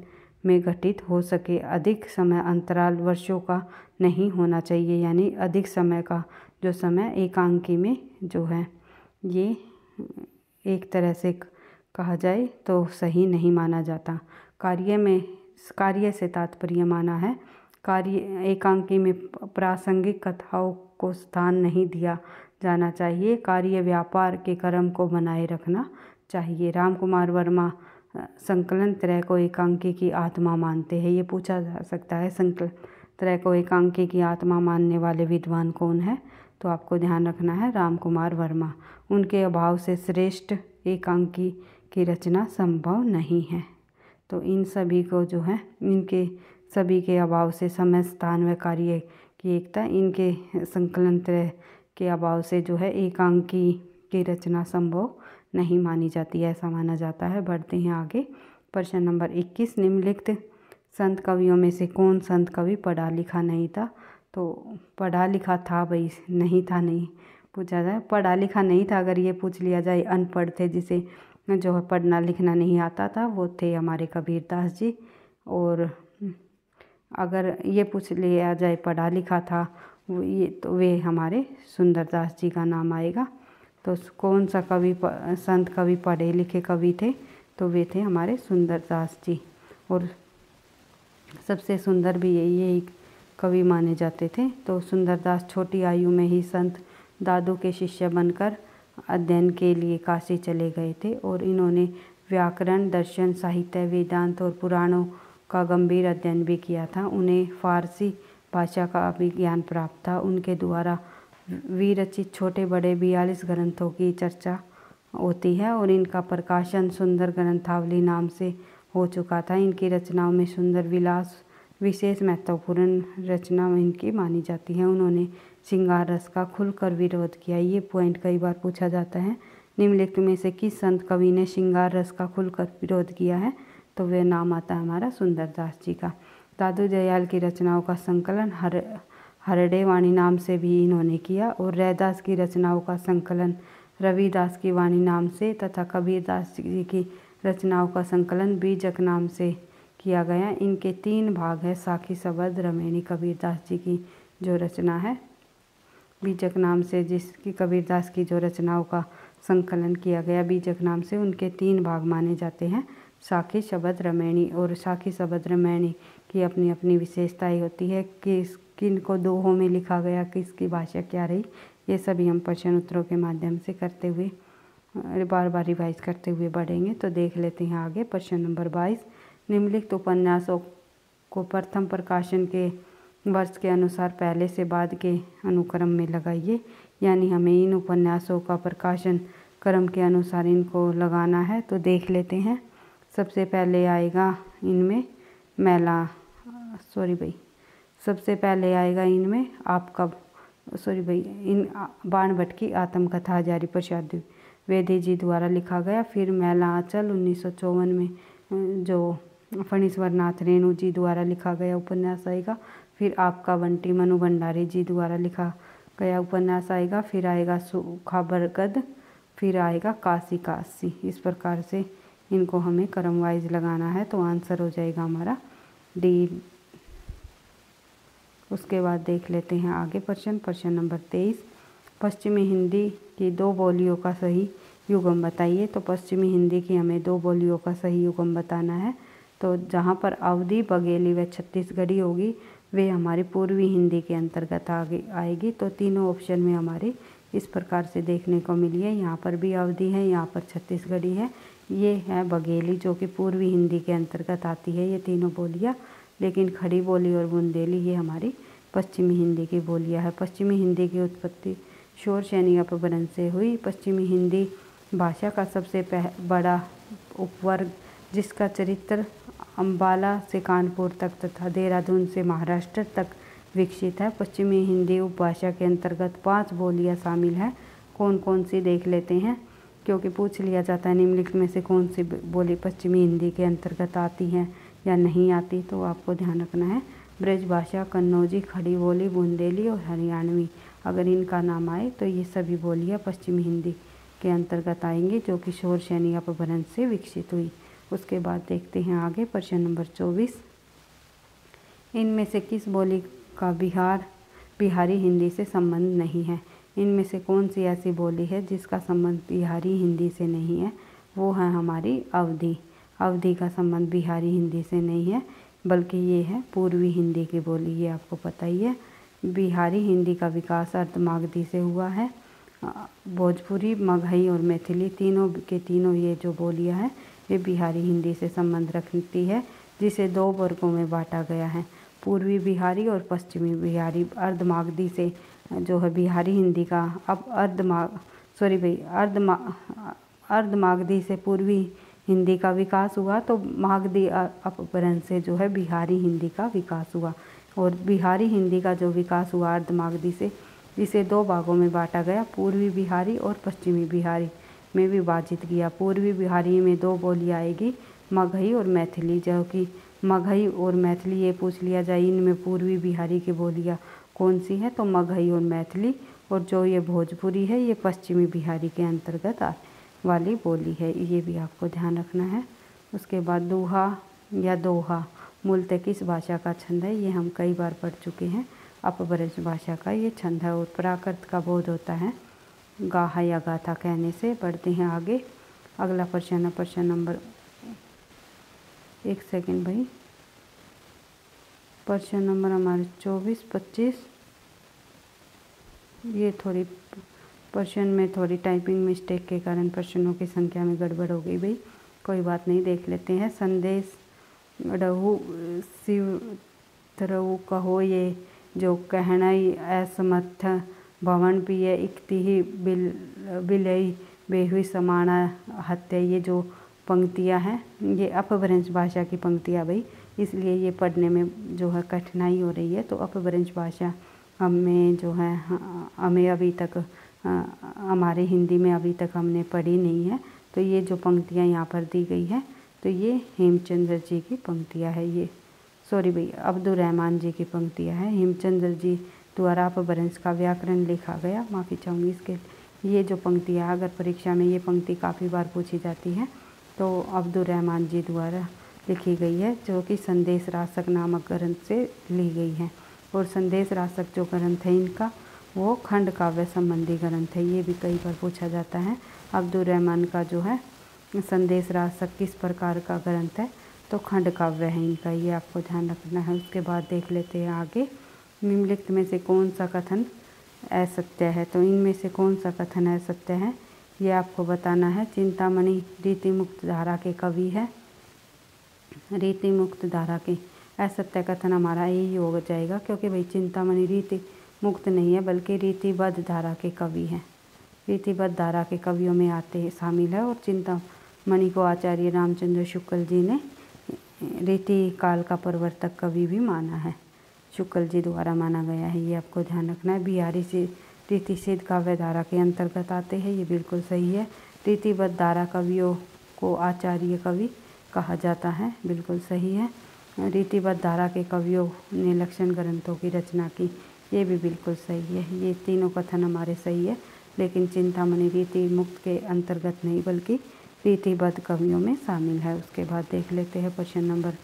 में घटित हो सके अधिक समय अंतराल वर्षों का नहीं होना चाहिए यानी अधिक समय का जो समय एकांकी में जो है ये एक तरह से कहा जाए तो सही नहीं माना जाता कार्य में कार्य से तात्पर्य माना है कार्य एकांकी में प्रासंगिक कथाओं को स्थान नहीं दिया जाना चाहिए कार्य व्यापार के कर्म को बनाए रखना चाहिए राम कुमार वर्मा संकलन त्रय को एकांकी की आत्मा मानते हैं ये पूछा जा सकता है संकलन त्रय को एकांकी की आत्मा मानने वाले विद्वान कौन है तो आपको ध्यान रखना है राम कुमार वर्मा उनके अभाव से श्रेष्ठ एकांकी की रचना संभव नहीं है तो इन सभी को जो है इनके सभी के अभाव से समय स्थान व कार्य की एकता इनके संकलन त्रय के अभाव से जो है एकांकी की रचना संभव नहीं मानी जाती ऐसा माना जाता है बढ़ते हैं आगे प्रश्न नंबर इक्कीस निम्नलिखित संत कवियों में से कौन संत कवि पढ़ा लिखा नहीं था तो पढ़ा लिखा था भाई नहीं था नहीं पूछा जाए पढ़ा लिखा नहीं था अगर ये पूछ लिया जाए अनपढ़ थे जिसे जो है पढ़ना लिखना नहीं आता था वो थे हमारे कबीरदास जी और अगर ये पूछ लिया जाए पढ़ा लिखा था वो ये तो वे हमारे सुंदरदास जी का नाम आएगा तो कौन सा कवि संत कवि पढ़े लिखे कवि थे तो वे थे हमारे सुंदरदास जी और सबसे सुंदर भी यही यही कवि माने जाते थे तो सुंदरदास छोटी आयु में ही संत दादू के शिष्य बनकर अध्ययन के लिए काशी चले गए थे और इन्होंने व्याकरण दर्शन साहित्य वेदांत और पुराणों का गंभीर अध्ययन भी किया था उन्हें फारसी भाषा का भी ज्ञान प्राप्त था उनके द्वारा विरचित छोटे बड़े बयालीस ग्रंथों की चर्चा होती है और इनका प्रकाशन सुंदर ग्रंथावली नाम से हो चुका था इनकी रचनाओं में सुंदर विलास विशेष महत्वपूर्ण रचना इनकी मानी जाती है उन्होंने श्रृंगार रस का खुलकर विरोध किया ये पॉइंट कई बार पूछा जाता है निम्नलिखित में से किस संत कवि ने श्रृंगार रस का खुलकर विरोध किया है तो वह नाम आता है हमारा सुंदरदास जी का दादू दयाल की रचनाओं का संकलन हर हरडे वाणी नाम से भी इन्होंने किया और रैदास की रचनाओं का संकलन रविदास की वाणी नाम से तथा कबीरदास जी की रचनाओं का संकलन बीजक नाम से किया गया इनके तीन भाग हैं साखी सबद रमेणी कबीरदास जी की जो रचना है बीजक नाम से जिसकी कबीरदास की जो रचनाओं का संकलन किया गया बीजक नाम से उनके तीन भाग माने जाते हैं साखी शबद रमेणी और साखी शबद रमैणी की अपनी अपनी विशेषताएं होती है कि इस किन को दोहों में लिखा गया किसकी भाषा क्या रही ये सभी हम प्रश्न उत्तरों के माध्यम से करते हुए बार बार रिवाइज करते हुए बढ़ेंगे तो देख लेते हैं आगे प्रश्न नंबर बाईस निम्नलिखित तो उपन्यासों को प्रथम प्रकाशन के वर्ष के अनुसार पहले से बाद के अनुक्रम में लगाइए यानी हमें इन उपन्यासों का प्रकाशन क्रम के अनुसार इनको लगाना है तो देख लेते हैं सबसे पहले आएगा इनमें मैला सॉरी भाई सबसे पहले आएगा इनमें आपका सॉरी भाई इन बाण भट्ट की आत्मकथा हजारी प्रसाद वेदे जी द्वारा लिखा गया फिर मैला आँचल उन्नीस में जो फणीश्वर नाथ रेणु जी द्वारा लिखा गया उपन्यास आएगा फिर आपका बंटी मनु भंडारी जी द्वारा लिखा गया उपन्यास आएगा फिर आएगा सूखा बरगद फिर आएगा काशी काशी इस प्रकार से इनको हमें क्रम वाइज लगाना है तो आंसर हो जाएगा हमारा डी उसके बाद देख लेते हैं आगे प्रश्न प्रश्न नंबर तेईस पश्चिमी हिंदी की दो बोलियों का सही युगम बताइए तो पश्चिमी हिंदी की हमें दो बोलियों का सही युगम बताना है तो जहाँ पर अवधि बघेली व छत्तीसगढ़ी होगी वे हमारी पूर्वी हिंदी के अंतर्गत आगे आएगी तो तीनों ऑप्शन में हमारे इस प्रकार से देखने को मिली है यहाँ पर भी अवधि है यहाँ पर छत्तीसगढ़ी है ये है बघेली जो कि पूर्वी हिंदी के अंतर्गत आती है ये तीनों बोलियाँ लेकिन खड़ी बोली और बुंदेली ये हमारी पश्चिमी हिंदी की बोलियाँ है पश्चिमी हिंदी की उत्पत्ति शोर शैनी अपभ्रंश से हुई पश्चिमी हिंदी भाषा का सबसे पह, बड़ा उपवर्ग जिसका चरित्र अम्बाला से कानपुर तक तथा देहरादून से महाराष्ट्र तक विकसित है पश्चिमी हिंदी उपभाषा के अंतर्गत पांच बोलियां शामिल हैं कौन कौन सी देख लेते हैं क्योंकि पूछ लिया जाता है निम्नलिखित में से कौन सी बोली पश्चिमी हिंदी के अंतर्गत आती हैं या नहीं आती तो आपको ध्यान रखना है ब्रज भाषा कन्नौजी खड़ी बोली बुंदेली और हरियाणवी अगर इनका नाम आए तो ये सभी बोलियाँ पश्चिमी हिंदी के अंतर्गत आएंगी जो किशोर शैनी अपभ्रंश से विकसित हुई उसके बाद देखते हैं आगे प्रश्न नंबर चौबीस इनमें से किस बोली का बिहार बिहारी हिंदी से संबंध नहीं है इनमें से कौन सी ऐसी बोली है जिसका संबंध बिहारी हिंदी से नहीं है वो है हमारी अवधि अवधि का संबंध बिहारी हिंदी से नहीं है बल्कि ये है पूर्वी हिंदी की बोली ये आपको पता ही है बिहारी हिंदी का विकास अर्धमागधी से हुआ है भोजपुरी मगही और मैथिली तीनों के तीनों ये जो बोलियां हैं ये बिहारी हिंदी से संबंध रखती है जिसे दो वर्गों में बांटा गया है पूर्वी बिहारी और पश्चिमी बिहारी अर्धमागधी से जो है बिहारी हिंदी का अब अर्धमाग सॉरी भाई अर्धमा अर्धमागधी से पूर्वी हिंदी का विकास हुआ तो महागदी अपभ्रंश से जो है बिहारी हिंदी का विकास हुआ और बिहारी हिंदी का जो विकास हुआ अर्धमागधी से इसे दो भागों में बांटा गया पूर्वी बिहारी और पश्चिमी बिहारी में विभाजित किया पूर्वी बिहारी में दो बोली आएगी मगही और मैथिली जो कि मगही और मैथिली ये पूछ लिया जाए इनमें पूर्वी बिहारी की बोलियाँ कौन सी हैं तो मगही और मैथिली और जो ये भोजपुरी है ये पश्चिमी बिहारी के अंतर्गत आती वाली बोली है ये भी आपको ध्यान रखना है उसके बाद दोहा या दोहा मूलतः किस भाषा का छंद है ये हम कई बार पढ़ चुके हैं अपभ्रंश भाषा का ये छंद है और प्राकृत का बोध होता है गाहा या गाथा कहने से पढ़ते हैं आगे अगला प्रश्न है प्रश्न नंबर एक सेकेंड भाई प्रश्न नंबर हमारे चौबीस पच्चीस ये थोड़ी प्रश्न में थोड़ी टाइपिंग मिस्टेक के कारण प्रश्नों की संख्या में गड़बड़ हो गई भाई कोई बात नहीं देख लेते हैं संदेश रहु शिव रहु कहो ये जो कहना ही असमर्थ भवन भी है इकती ही बिल बिलई बेहुई समाना हत्या ये जो पंक्तियाँ हैं ये अपभ्रंश भाषा की पंक्तियाँ भाई इसलिए ये पढ़ने में जो है कठिनाई हो रही है तो अपभ्रंश भाषा हमें जो है हमें अभी तक हमारे हिंदी में अभी तक हमने पढ़ी नहीं है तो ये जो पंक्तियाँ यहाँ पर दी गई है तो ये हेमचंद्र जी की पंक्तियाँ है ये सॉरी भैया रहमान जी की पंक्तियाँ हैं हेमचंद्र जी द्वारा अपभ्रंश का व्याकरण लिखा गया माफ़ी चाहूँगी इसके ये जो पंक्तियाँ अगर परीक्षा में ये पंक्ति काफ़ी बार पूछी जाती है तो अब्दुल रहमान जी द्वारा लिखी गई है जो कि संदेश रासक नामक ग्रंथ से ली गई है और संदेश रासक जो ग्रंथ है इनका वो खंड काव्य संबंधी ग्रंथ है ये भी कई बार पूछा जाता है अब्दुलरहमान का जो है संदेश रासक किस प्रकार का ग्रंथ है तो खंड काव्य है इनका ये आपको ध्यान रखना है उसके बाद देख लेते हैं आगे निम्नलिखित में से कौन सा कथन असत्य है तो इनमें से कौन सा कथन असत्य है ये आपको बताना है चिंतामणि रीति मुक्त धारा के कवि है रीति मुक्त धारा के असत्य कथन हमारा यही हो जाएगा क्योंकि भाई चिंतामणि रीति मुक्त नहीं है बल्कि रीतिबद्ध धारा के कवि हैं रीतिबद्ध धारा के कवियों में आते शामिल है और चिंता मणि को आचार्य रामचंद्र शुक्ल जी ने रीति काल का प्रवर्तक कवि भी माना है शुक्ल जी द्वारा माना गया है ये आपको ध्यान रखना है बिहारी से रीति सिद्ध काव्य धारा के अंतर्गत आते हैं ये बिल्कुल सही है रीतिबद्ध धारा कवियों को आचार्य कवि कहा जाता है बिल्कुल सही है रीतिबद्ध धारा के कवियों ने लक्षण ग्रंथों की रचना की ये भी बिल्कुल सही है ये तीनों कथन हमारे सही है लेकिन चिंतामणि रीति मुक्त के अंतर्गत नहीं बल्कि रीतिबद्ध कवियों में शामिल है उसके बाद देख लेते हैं क्वेश्चन नंबर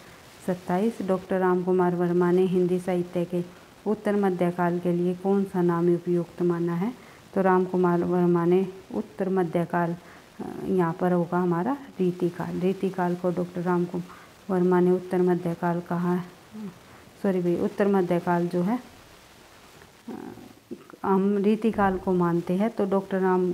सत्ताईस डॉक्टर राम कुमार वर्मा ने हिंदी साहित्य के उत्तर मध्यकाल के लिए कौन सा नाम उपयुक्त माना है तो राम कुमार वर्मा ने उत्तर मध्यकाल यहाँ पर होगा हमारा रीतिकाल रीतिकाल को डॉक्टर राम कुमार वर्मा ने उत्तर मध्यकाल कहा सॉरी भाई उत्तर मध्यकाल जो है हम रीतिकाल को मानते हैं तो डॉक्टर राम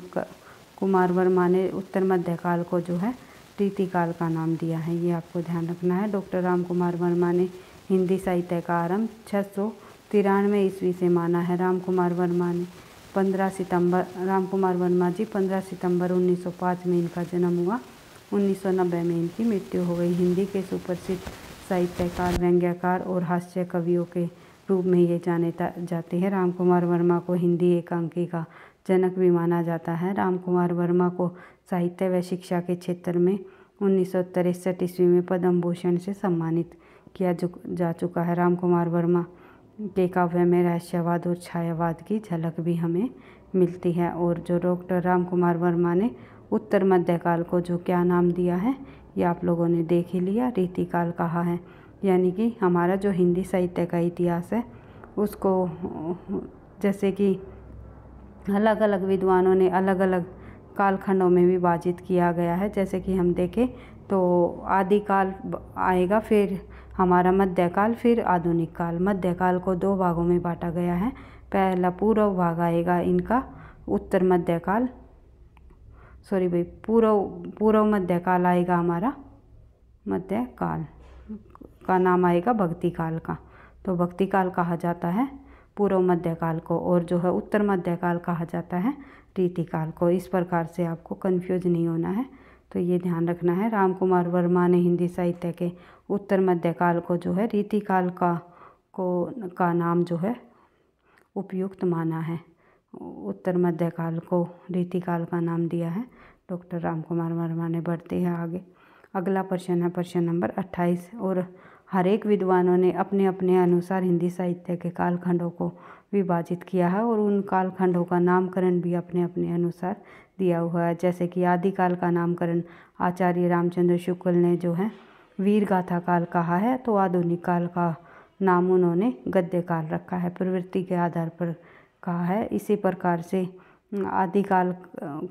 कुमार वर्मा ने उत्तर मध्यकाल को जो है रीतिकाल का नाम दिया है ये आपको ध्यान रखना है डॉक्टर राम कुमार वर्मा ने हिंदी साहित्य का आरम्भ छः सौ तिरानवे ईस्वी से माना है राम कुमार वर्मा ने पंद्रह सितंबर राम कुमार वर्मा जी पंद्रह सितंबर 1905 में इनका जन्म हुआ 1990 में इनकी मृत्यु हो गई हिंदी के सुप्रसिद्ध साहित्यकार व्यंग्यकार और हास्य कवियों के रूप में ये जाने जाते हैं राम कुमार वर्मा को हिंदी एकांकी का जनक भी माना जाता है राम कुमार वर्मा को साहित्य व शिक्षा के क्षेत्र में उन्नीस सौ तिरसठ ईस्वी में पद्म भूषण से सम्मानित किया जा चुका है राम कुमार वर्मा के काव्य में रहस्यवाद और छायावाद की झलक भी हमें मिलती है और जो डॉक्टर राम कुमार वर्मा ने उत्तर मध्यकाल को जो क्या नाम दिया है ये आप लोगों ने देख ही लिया रीतिकाल कहा है यानी कि हमारा जो हिंदी साहित्य का इतिहास है उसको जैसे कि अलग अलग विद्वानों ने अलग अलग कालखंडों में विभाजित किया गया है जैसे कि हम देखें तो आदिकाल आएगा फिर हमारा मध्यकाल फिर आधुनिक काल मध्यकाल को दो भागों में बांटा गया है पहला पूर्व भाग आएगा इनका उत्तर मध्यकाल सॉरी भाई पूर्व पूर्व मध्यकाल आएगा हमारा मध्यकाल का नाम आएगा भक्ति काल का तो भक्ति काल कहा जाता है पूर्व मध्य काल को और जो है उत्तर मध्य काल कहा जाता है रीति काल को इस प्रकार से आपको कन्फ्यूज नहीं होना है तो ये ध्यान रखना है राम कुमार वर्मा ने हिंदी साहित्य के उत्तर मध्य काल को जो है रीति काल का को का नाम जो है उपयुक्त माना है उत्तर मध्य काल को रीति काल का नाम दिया है डॉक्टर राम कुमार वर्मा ने बढ़ते हैं आगे अगला प्रश्न है प्रश्न नंबर अट्ठाईस और हर एक विद्वानों ने अपने अपने अनुसार हिंदी साहित्य के कालखंडों को विभाजित किया है और उन कालखंडों का नामकरण भी अपने अपने अनुसार दिया हुआ है जैसे कि आदिकाल का नामकरण आचार्य रामचंद्र शुक्ल ने जो है वीर गाथा काल कहा है तो आधुनिक काल का नाम उन्होंने गद्य काल रखा है प्रवृत्ति के आधार पर कहा है इसी प्रकार से आदिकाल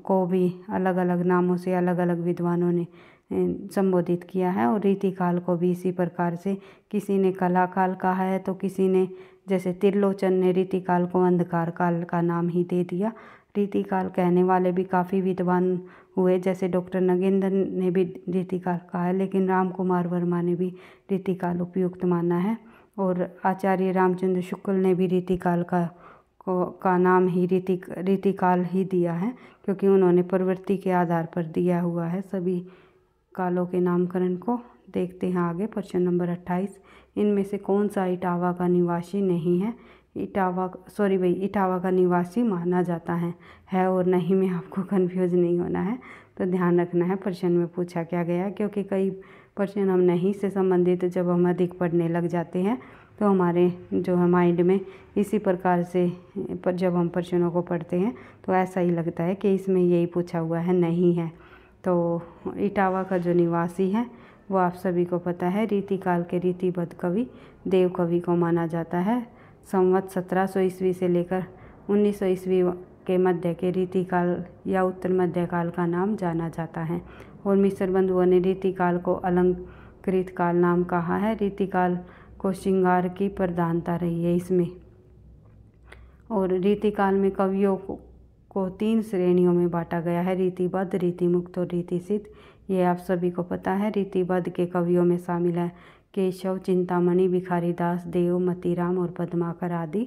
को भी अलग अलग नामों से अलग अलग विद्वानों ने संबोधित किया है और रीतिकाल को भी इसी प्रकार से किसी ने कला काल कहा है तो किसी ने जैसे त्रिलोचन ने रीतिकाल को अंधकार काल का नाम ही दे दिया रीतिकाल कहने वाले भी काफ़ी विद्वान हुए जैसे डॉक्टर नगेंद्र ने भी रीतिकाल कहा है लेकिन राम कुमार वर्मा ने भी रीतिकाल उपयुक्त माना है और आचार्य रामचंद्र शुक्ल ने भी रीतिकाल का को का नाम ही रीति रीतिकाल ही दिया है क्योंकि उन्होंने प्रवृत्ति के आधार पर दिया हुआ है सभी कालों के नामकरण को देखते हैं आगे प्रश्न नंबर अट्ठाईस इनमें से कौन सा इटावा का निवासी नहीं है इटावा सॉरी भाई इटावा का निवासी माना जाता है है और नहीं में आपको कन्फ्यूज नहीं होना है तो ध्यान रखना है प्रश्न में पूछा क्या गया है क्योंकि कई प्रश्न हम नहीं से संबंधित तो जब हम अधिक पढ़ने लग जाते हैं तो हमारे जो है माइंड में इसी प्रकार से पर जब हम प्रश्नों को पढ़ते हैं तो ऐसा ही लगता है कि इसमें यही पूछा हुआ है नहीं है तो इटावा का जो निवासी है वो आप सभी को पता है रीतिकाल के रीतिबद्ध कवि देव कवि को माना जाता है संवत 1700 ईस्वी से लेकर 1900 ईस्वी के मध्य के रीतिकाल या उत्तर मध्यकाल का नाम जाना जाता है और मिस्र बंधुओं ने रीतिकाल को अलंकृत काल नाम कहा है रीतिकाल को श्रृंगार की प्रधानता रही है इसमें और रीतिकाल में कवियों को को तीन श्रेणियों में बांटा गया है रीतिबद्ध रीतिमुक्त और रीतिसिद्ध ये आप सभी को पता है रीतिबद्ध के कवियों में शामिल है केशव चिंतामणि भिखारी दास देव मतीराम और पद्माकर आदि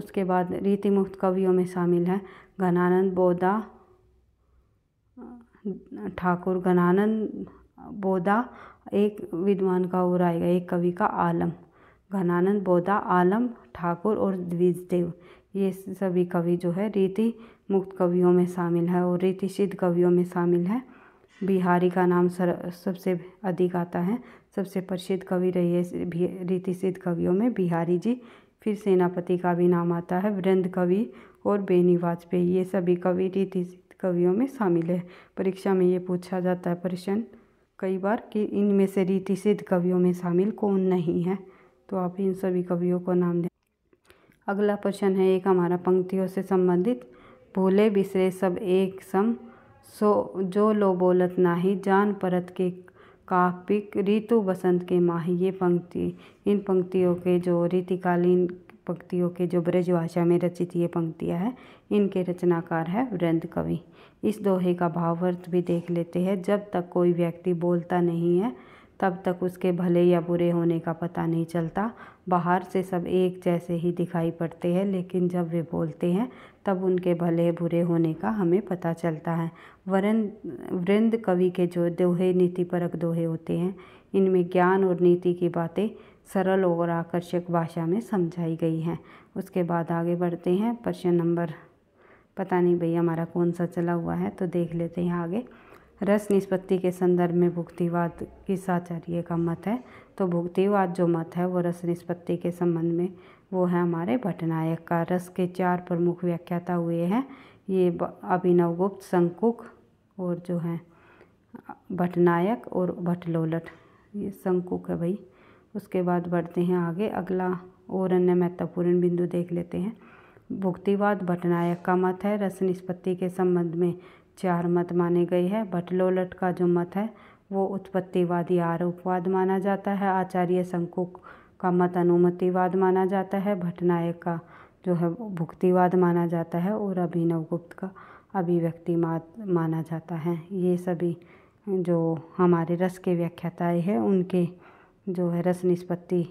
उसके बाद रीतिमुक्त कवियों में शामिल है घनानंद बोधा ठाकुर घनानंद बोधा एक विद्वान का और आएगा एक कवि का आलम घनानंद बोधा आलम ठाकुर और द्विजदेव ये सभी कवि जो है रीति मुक्त कवियों में शामिल है और रीति सिद्ध कवियों में शामिल है बिहारी का नाम सर सबसे अधिक आता है सबसे प्रसिद्ध कवि रही है रीति सिद्ध कवियों में बिहारी जी फिर सेनापति का भी नाम आता है वृंद कवि और बेनी वाजपेयी ये सभी कवि रीति सिद्ध कवियों में शामिल है परीक्षा में ये पूछा जाता है प्रश्न कई बार कि इनमें से रीति सिद्ध कवियों में शामिल कौन नहीं है तो आप इन सभी कवियों को नाम दें अगला प्रश्न है एक हमारा पंक्तियों से संबंधित भोले बिसरे सब एक सम सो जो लो बोलत नाही जान परत के कापिक ऋतु बसंत के माही ये पंक्ति इन पंक्तियों के जो रीतिकालीन पंक्तियों के जो ब्रज भाषा में रचित ये पंक्तियाँ हैं इनके रचनाकार है वृंद कवि इस दोहे का भावार्थ भी देख लेते हैं जब तक कोई व्यक्ति बोलता नहीं है तब तक उसके भले या बुरे होने का पता नहीं चलता बाहर से सब एक जैसे ही दिखाई पड़ते हैं लेकिन जब वे बोलते हैं तब उनके भले बुरे होने का हमें पता चलता है वरन वृंद कवि के जो दोहे नीतिपरक दोहे होते हैं इनमें ज्ञान और नीति की बातें सरल और आकर्षक भाषा में समझाई गई हैं उसके बाद आगे बढ़ते हैं प्रश्न नंबर पता नहीं भैया हमारा कौन सा चला हुआ है तो देख लेते हैं आगे रस निष्पत्ति के संदर्भ में भुक्तिवाद किस आचार्य का मत है तो भुक्तिवाद जो मत है वो रस निष्पत्ति के संबंध में वो है हमारे भटनायक का रस के चार प्रमुख व्याख्याता हुए हैं ये अभिनव गुप्त संकुक और जो है भटनायक और भटलोलट ये संकुक है भाई उसके बाद बढ़ते हैं आगे अगला और अन्य महत्वपूर्ण बिंदु देख लेते हैं भुक्तिवाद भटनायक का मत है रस निष्पत्ति के संबंध में चार मत माने गए हैं भटलोलट का जो मत है वो उत्पत्तिवादी आरोपवाद माना जाता है आचार्य संकुक का मत अनुमतिवाद माना जाता है भटनायक का जो है भुक्तिवाद माना जाता है और अभिनव गुप्त का अभिव्यक्तिवाद माना जाता है ये सभी जो हमारे रस के व्याख्याताएँ हैं उनके जो है रस निष्पत्ति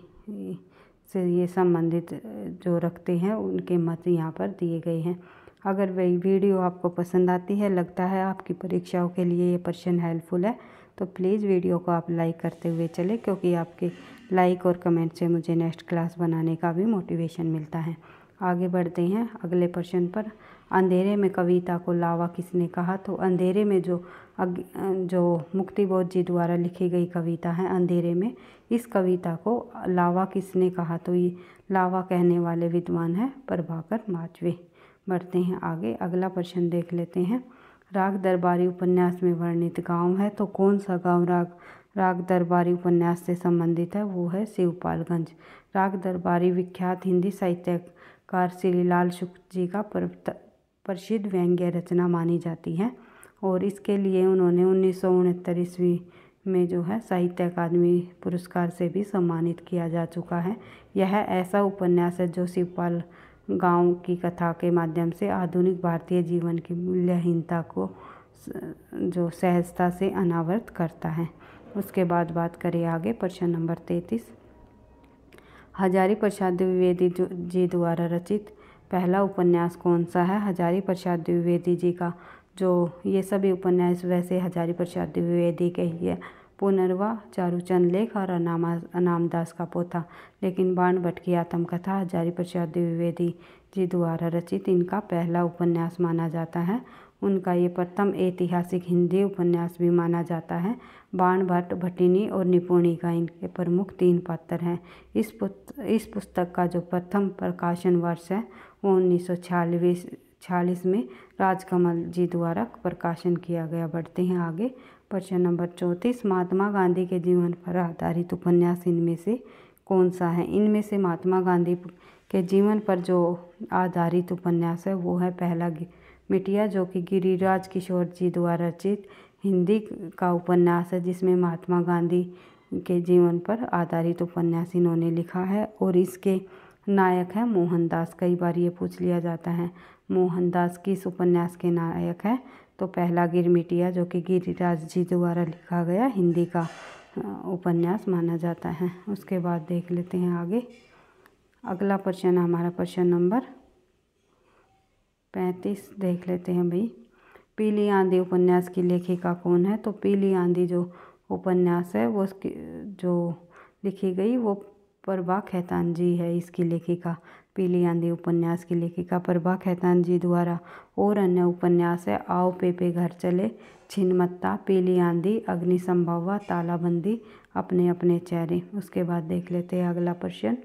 से ये संबंधित जो रखते हैं उनके मत यहाँ पर दिए गए हैं अगर वही वीडियो आपको पसंद आती है लगता है आपकी परीक्षाओं के लिए ये प्रश्न हेल्पफुल है तो प्लीज़ वीडियो को आप लाइक करते हुए चले क्योंकि आपके लाइक और कमेंट से मुझे नेक्स्ट क्लास बनाने का भी मोटिवेशन मिलता है आगे बढ़ते हैं अगले प्रश्न पर अंधेरे में कविता को लावा किसने कहा तो अंधेरे में जो अग, जो बोध जी द्वारा लिखी गई कविता है अंधेरे में इस कविता को लावा किसने कहा तो ये लावा कहने वाले विद्वान है प्रभाकर माचवे बढ़ते हैं आगे अगला प्रश्न देख लेते हैं राग दरबारी उपन्यास में वर्णित गांव है तो कौन सा गांव राग राग दरबारी उपन्यास से संबंधित है वो है शिवपालगंज राग दरबारी विख्यात हिंदी साहित्यकार श्रीलाल शुक्ल जी का प्रसिद्ध व्यंग्य रचना मानी जाती है और इसके लिए उन्होंने उन्नीस सौ उनहत्तर ईस्वी में जो है साहित्य अकादमी पुरस्कार से भी सम्मानित किया जा चुका है यह ऐसा उपन्यास है जो शिवपाल गाँव की कथा के माध्यम से आधुनिक भारतीय जीवन की मूल्यहीनता को जो सहजता से अनावृत करता है उसके बाद बात करें आगे प्रश्न नंबर तैतीस हजारी प्रसाद द्विवेदी जी द्वारा रचित पहला उपन्यास कौन सा है हजारी प्रसाद द्विवेदी जी का जो ये सभी उपन्यास वैसे हजारी प्रसाद द्विवेदी के ही है पुनर्वा चारूचंद लेख और अनामा अनामदास का पोथा लेकिन बाण भट्ट की आत्मकथा हजारी प्रसाद द्विवेदी जी द्वारा रचित इनका पहला उपन्यास माना जाता है उनका ये प्रथम ऐतिहासिक हिंदी उपन्यास भी माना जाता है बाण भट्ट भटिनी और निपुणी का इनके प्रमुख तीन पात्र हैं इस पुस्त इस पुस्तक का जो प्रथम प्रकाशन वर्ष है वो उन्नीस सौ छियालीस में राजकमल जी द्वारा प्रकाशन किया गया बढ़ते हैं आगे प्रश्न नंबर चौंतीस महात्मा गांधी के जीवन पर आधारित उपन्यास इनमें से कौन सा है इनमें से महात्मा गांधी के जीवन पर जो आधारित उपन्यास है वो है पहला मिटिया जो कि गिरिराज किशोर जी द्वारा रचित हिंदी का उपन्यास है जिसमें महात्मा गांधी के जीवन पर आधारित उपन्यास इन्होंने लिखा है और इसके नायक है मोहनदास कई बार ये पूछ लिया जाता है मोहनदास किस उपन्यास के नायक है तो पहला गिरमिटिया जो कि गिरिराज जी द्वारा लिखा गया हिंदी का उपन्यास माना जाता है उसके बाद देख लेते हैं आगे अगला प्रश्न हमारा प्रश्न नंबर पैंतीस देख लेते हैं भाई पीली आंधी उपन्यास की लेखिका कौन है तो पीली आंधी जो उपन्यास है वो उसकी जो लिखी गई वो प्रभा खैतान जी है इसकी लेखिका पीली आंधी उपन्यास की लेखिका प्रभा खैतान जी द्वारा और अन्य उपन्यास है आओ पेपे घर चले छिनमत्ता पीली आंधी अग्नि संभवा तालाबंदी अपने अपने चेहरे उसके बाद देख लेते हैं अगला प्रश्न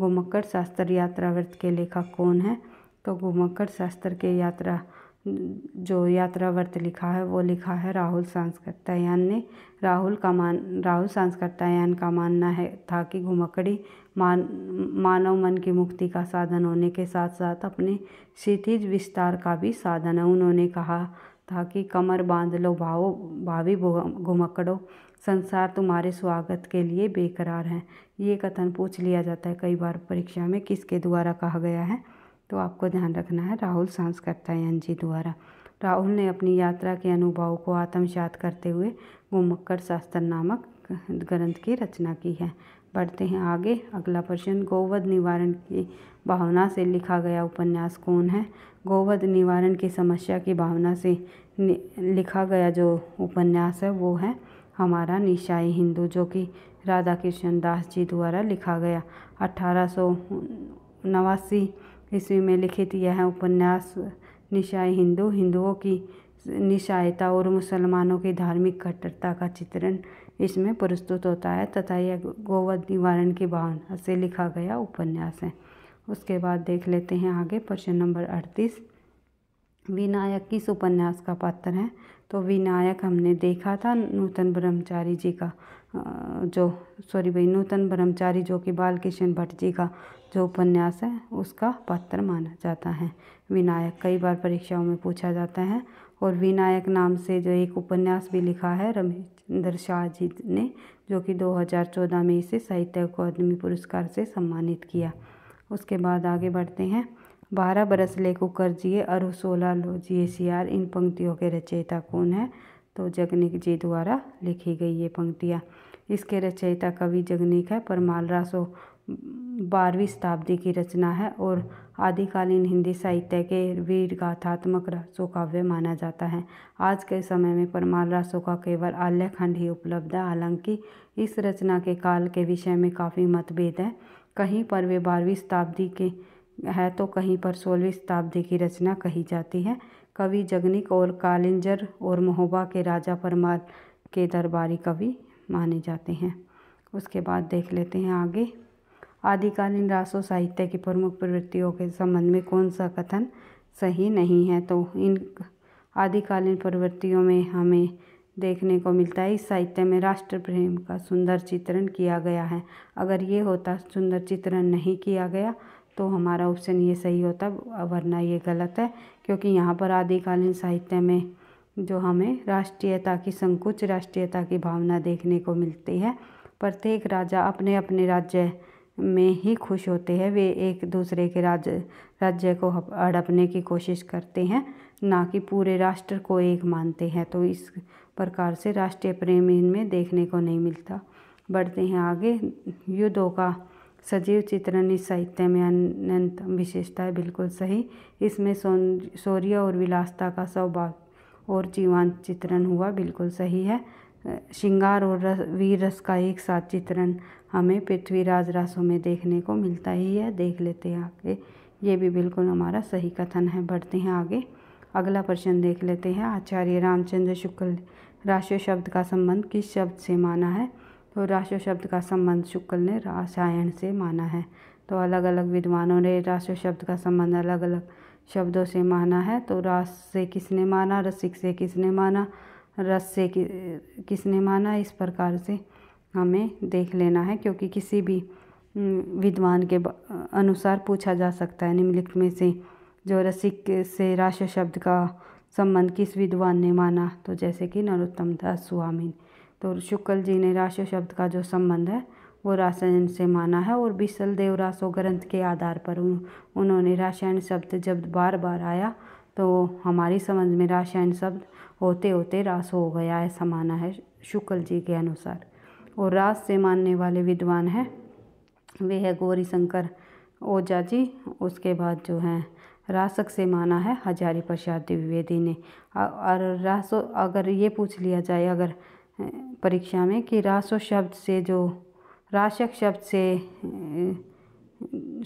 गोमक्कर शास्त्र यात्रा व्रत के लेखक कौन है तो गोमक्कर शास्त्र के यात्रा जो यात्रा व्रत लिखा है वो लिखा है राहुल सांस्कृत्यान ने राहुल का मान राहुल सांस्कृत्यान का मानना है था कि घुमकड़ी मान मानव मन की मुक्ति का साधन होने के साथ साथ अपने क्षितिज विस्तार का भी साधन है उन्होंने कहा था कि कमर बांध लो भावो भावी घुमकड़ो संसार तुम्हारे स्वागत के लिए बेकरार है ये कथन पूछ लिया जाता है कई बार परीक्षा में किसके द्वारा कहा गया है तो आपको ध्यान रखना है राहुल सांस्कृत्यायन जी द्वारा राहुल ने अपनी यात्रा के अनुभव को आत्मसात करते हुए घुमक्कड़ शास्त्र नामक ग्रंथ की रचना की है बढ़ते हैं आगे अगला प्रश्न गोवध निवारण की भावना से लिखा गया उपन्यास कौन है गोवध निवारण की समस्या की भावना से लिखा गया जो उपन्यास है वो है हमारा निशाई हिंदू जो कि राधा कृष्ण दास जी द्वारा लिखा गया अठारह सौ नवासी ईस्वी में लिखित यह उपन्यास निशाई हिंदू हिंदुओं की निशायता और मुसलमानों की धार्मिक कट्टरता का चित्रण इसमें प्रस्तुत होता है तथा यह गोवध निवारण की भावना से लिखा गया उपन्यास है उसके बाद देख लेते हैं आगे प्रश्न नंबर अड़तीस विनायक किस उपन्यास का पात्र है तो विनायक हमने देखा था नूतन ब्रह्मचारी जी का जो सॉरी भाई नूतन ब्रह्मचारी जो कि बाल किशन भट्ट जी का जो उपन्यास है उसका पात्र माना जाता है विनायक कई बार परीक्षाओं में पूछा जाता है और विनायक नाम से जो एक उपन्यास भी लिखा है रमेश राजेंद्र शाह जी ने जो कि 2014 में इसे साहित्य अकादमी पुरस्कार से सम्मानित किया उसके बाद आगे बढ़ते हैं बारह बरस ले कुकर जिए और सोलह लो जिए सियार इन पंक्तियों के रचयिता कौन है तो जगनिक जी द्वारा लिखी गई ये पंक्तियाँ इसके रचयिता कवि जगनिक है पर सो बारहवीं शताब्दी की रचना है और आदिकालीन हिंदी साहित्य के वीर गाथात्मक रसों काव्य माना जाता है आज के समय में परमार रसों का केवल आल्य खंड ही उपलब्ध है हालांकि इस रचना के काल के विषय में काफ़ी मतभेद है कहीं पर वे बारहवीं शताब्दी के है तो कहीं पर सोलहवीं शताब्दी की रचना कही जाती है कवि जगनिक और कालिंजर और महोबा के राजा परमार के दरबारी कवि माने जाते हैं उसके बाद देख लेते हैं आगे आदिकालीन रासो साहित्य की प्रमुख प्रवृत्तियों के संबंध में कौन सा कथन सही नहीं है तो इन आदिकालीन प्रवृत्तियों में हमें देखने को मिलता है इस साहित्य में राष्ट्र प्रेम का सुंदर चित्रण किया गया है अगर ये होता सुंदर चित्रण नहीं किया गया तो हमारा ऑप्शन ये सही होता वरना ये गलत है क्योंकि यहाँ पर आदिकालीन साहित्य में जो हमें राष्ट्रीयता की संकुच राष्ट्रीयता की भावना देखने को मिलती है प्रत्येक राजा अपने अपने राज्य में ही खुश होते हैं वे एक दूसरे के राज्य राज्य को हड़पने की कोशिश करते हैं ना कि पूरे राष्ट्र को एक मानते हैं तो इस प्रकार से राष्ट्रीय प्रेम इनमें देखने को नहीं मिलता बढ़ते हैं आगे युद्धों का सजीव चित्रण इस साहित्य में अनंत विशेषता है बिल्कुल सही इसमें सौंद शौर्य और विलासता का सौभाग्य और जीवांत चित्रण हुआ बिल्कुल सही है श्रृंगार और रस वीर रस का एक साथ चित्रण हमें पृथ्वीराज रसों में देखने को मिलता ही है देख लेते हैं आगे ये भी बिल्कुल हमारा सही कथन है बढ़ते हैं आगे अगला प्रश्न देख लेते हैं आचार्य रामचंद्र शुक्ल राशि शब्द का संबंध किस शब्द से माना है तो राशि शब्द का संबंध शुक्ल ने रासायन से माना है तो अलग अलग विद्वानों ने राशि शब्द का संबंध अलग अलग शब्दों से माना है तो रास से किसने माना रसिक से किसने माना रस से कि किसने माना इस प्रकार से हमें देख लेना है क्योंकि किसी भी विद्वान के अनुसार पूछा जा सकता है निम्नलिखित में से जो रसिक से राष्ट्र शब्द का संबंध किस विद्वान ने माना तो जैसे कि नरोत्तम दास स्वामी तो शुक्ल जी ने राष्ट्र शब्द का जो संबंध है वो रासायन से माना है और बिसल देवरासो ग्रंथ के आधार पर उन, उन्होंने रासायन शब्द जब बार बार आया तो हमारी समझ में रासायन शब्द होते होते रास हो गया ऐसा माना है शुक्ल जी के अनुसार और रास से मानने वाले विद्वान हैं वे है गौरी शंकर ओझा जी उसके बाद जो हैं रासक से माना है हजारी प्रसाद द्विवेदी ने और रासो अगर ये पूछ लिया जाए अगर परीक्षा में कि रासो शब्द से जो राशक शब्द से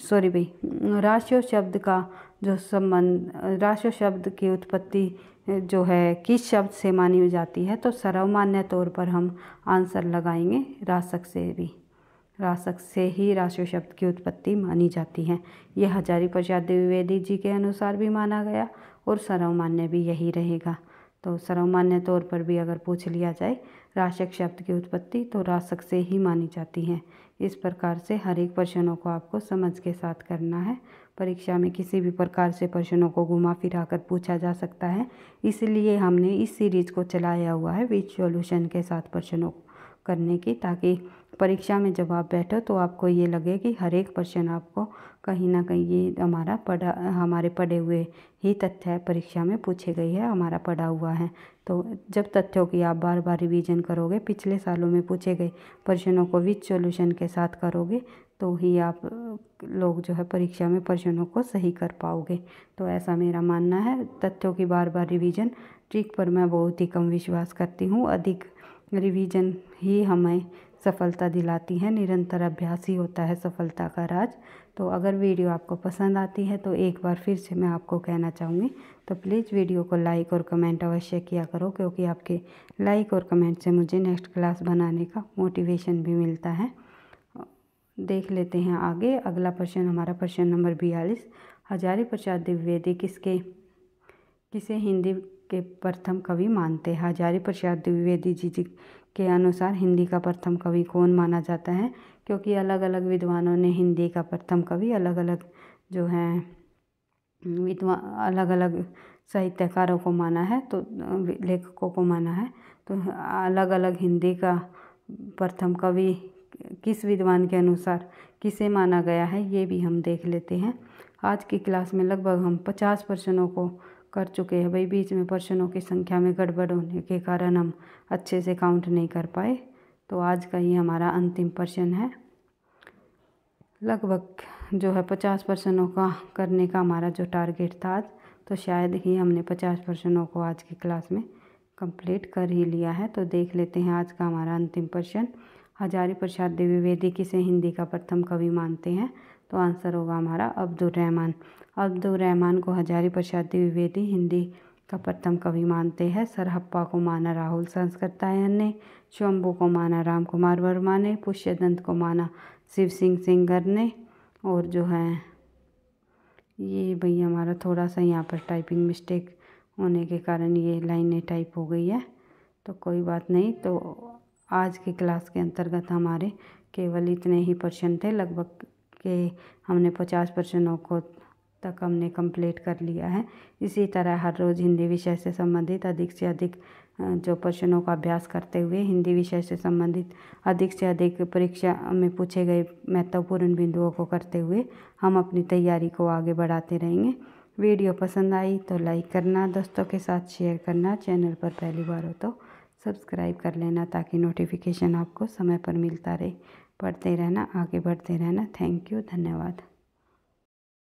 सॉरी भाई राशो शब्द का जो संबंध राष्ट्र शब्द की उत्पत्ति जो है किस शब्द से मानी जाती है तो सर्वमान्य तौर पर हम आंसर लगाएंगे राशक से भी राशक से ही राष्ट्र शब्द की उत्पत्ति मानी जाती है यह हजारी प्रसाद द्विवेदी जी के अनुसार भी माना गया और सर्वमान्य भी यही रहेगा तो सर्वमान्य तौर पर भी अगर पूछ लिया जाए राशक शब्द की उत्पत्ति तो राशक से ही मानी जाती है इस प्रकार से हर एक प्रश्नों को आपको समझ के साथ करना है परीक्षा में किसी भी प्रकार से प्रश्नों को घुमा फिरा कर पूछा जा सकता है इसलिए हमने इस सीरीज़ को चलाया हुआ है विच सॉल्यूशन के साथ प्रश्नों करने की ताकि परीक्षा में जब आप बैठो तो आपको ये लगे कि हर एक प्रश्न आपको कहीं ना कहीं ये हमारा पढ़ा हमारे पढ़े हुए ही तथ्य परीक्षा में पूछे गई है हमारा पढ़ा हुआ है तो जब तथ्यों की आप बार बार रिवीजन करोगे पिछले सालों में पूछे गए प्रश्नों को विच सॉल्यूशन के साथ करोगे तो ही आप लोग जो है परीक्षा में प्रश्नों को सही कर पाओगे तो ऐसा मेरा मानना है तथ्यों की बार बार रिवीजन ट्रिक पर मैं बहुत ही कम विश्वास करती हूँ अधिक रिवीजन ही हमें सफलता दिलाती है निरंतर अभ्यास ही होता है सफलता का राज तो अगर वीडियो आपको पसंद आती है तो एक बार फिर से मैं आपको कहना चाहूँगी तो प्लीज़ वीडियो को लाइक और कमेंट अवश्य किया करो क्योंकि आपके लाइक और कमेंट से मुझे नेक्स्ट क्लास बनाने का मोटिवेशन भी मिलता है देख लेते हैं आगे अगला प्रश्न हमारा प्रश्न नंबर बयालीस हजारी प्रसाद द्विवेदी किसके किसे हिंदी के प्रथम कवि मानते हैं हजारी प्रसाद द्विवेदी जी जी के अनुसार हिंदी का प्रथम कवि कौन माना जाता है क्योंकि अलग अलग विद्वानों ने हिंदी का प्रथम कवि अलग अलग जो है विद्वान अलग अलग साहित्यकारों को माना है तो लेखकों को माना है तो अलग अलग हिंदी का प्रथम कवि किस विद्वान के अनुसार किसे माना गया है ये भी हम देख लेते हैं आज की क्लास में लगभग हम पचास प्रश्नों को कर चुके हैं भाई बीच में प्रश्नों की संख्या में गड़बड़ होने के कारण हम अच्छे से काउंट नहीं कर पाए तो आज का ही हमारा अंतिम प्रश्न है लगभग जो है पचास प्रश्नों का करने का हमारा जो टारगेट था आज तो शायद ही हमने पचास प्रश्नों को आज की क्लास में कंप्लीट कर ही लिया है तो देख लेते हैं आज का हमारा अंतिम प्रश्न हजारी प्रसाद द्विवेदी किसे हिंदी का प्रथम कवि मानते हैं तो आंसर होगा हमारा अब्दुल रहमान अब्दुल रहमान को हजारी प्रसाद द्विवेदी हिंदी का प्रथम कवि मानते हैं सरहप्पा को माना राहुल संस्कृतायन ने शंभू को माना राम कुमार वर्मा ने पुष्यदंत को माना शिव सिंह सिंगर ने और जो है ये भैया हमारा थोड़ा सा यहाँ पर टाइपिंग मिस्टेक होने के कारण ये लाइनें टाइप हो गई है तो कोई बात नहीं तो आज की क्लास के अंतर्गत हमारे केवल इतने ही पर्सन थे लगभग के हमने पचास पर्सनों को तक हमने कंप्लीट कर लिया है इसी तरह हर रोज़ हिंदी विषय से संबंधित अधिक से अधिक जो प्रश्नों का अभ्यास करते हुए हिंदी विषय से संबंधित अधिक से अधिक परीक्षा में पूछे गए महत्वपूर्ण बिंदुओं को करते हुए हम अपनी तैयारी को आगे बढ़ाते रहेंगे वीडियो पसंद आई तो लाइक करना दोस्तों के साथ शेयर करना चैनल पर पहली बार हो तो सब्सक्राइब कर लेना ताकि नोटिफिकेशन आपको समय पर मिलता रहे पढ़ते रहना आगे बढ़ते रहना थैंक यू धन्यवाद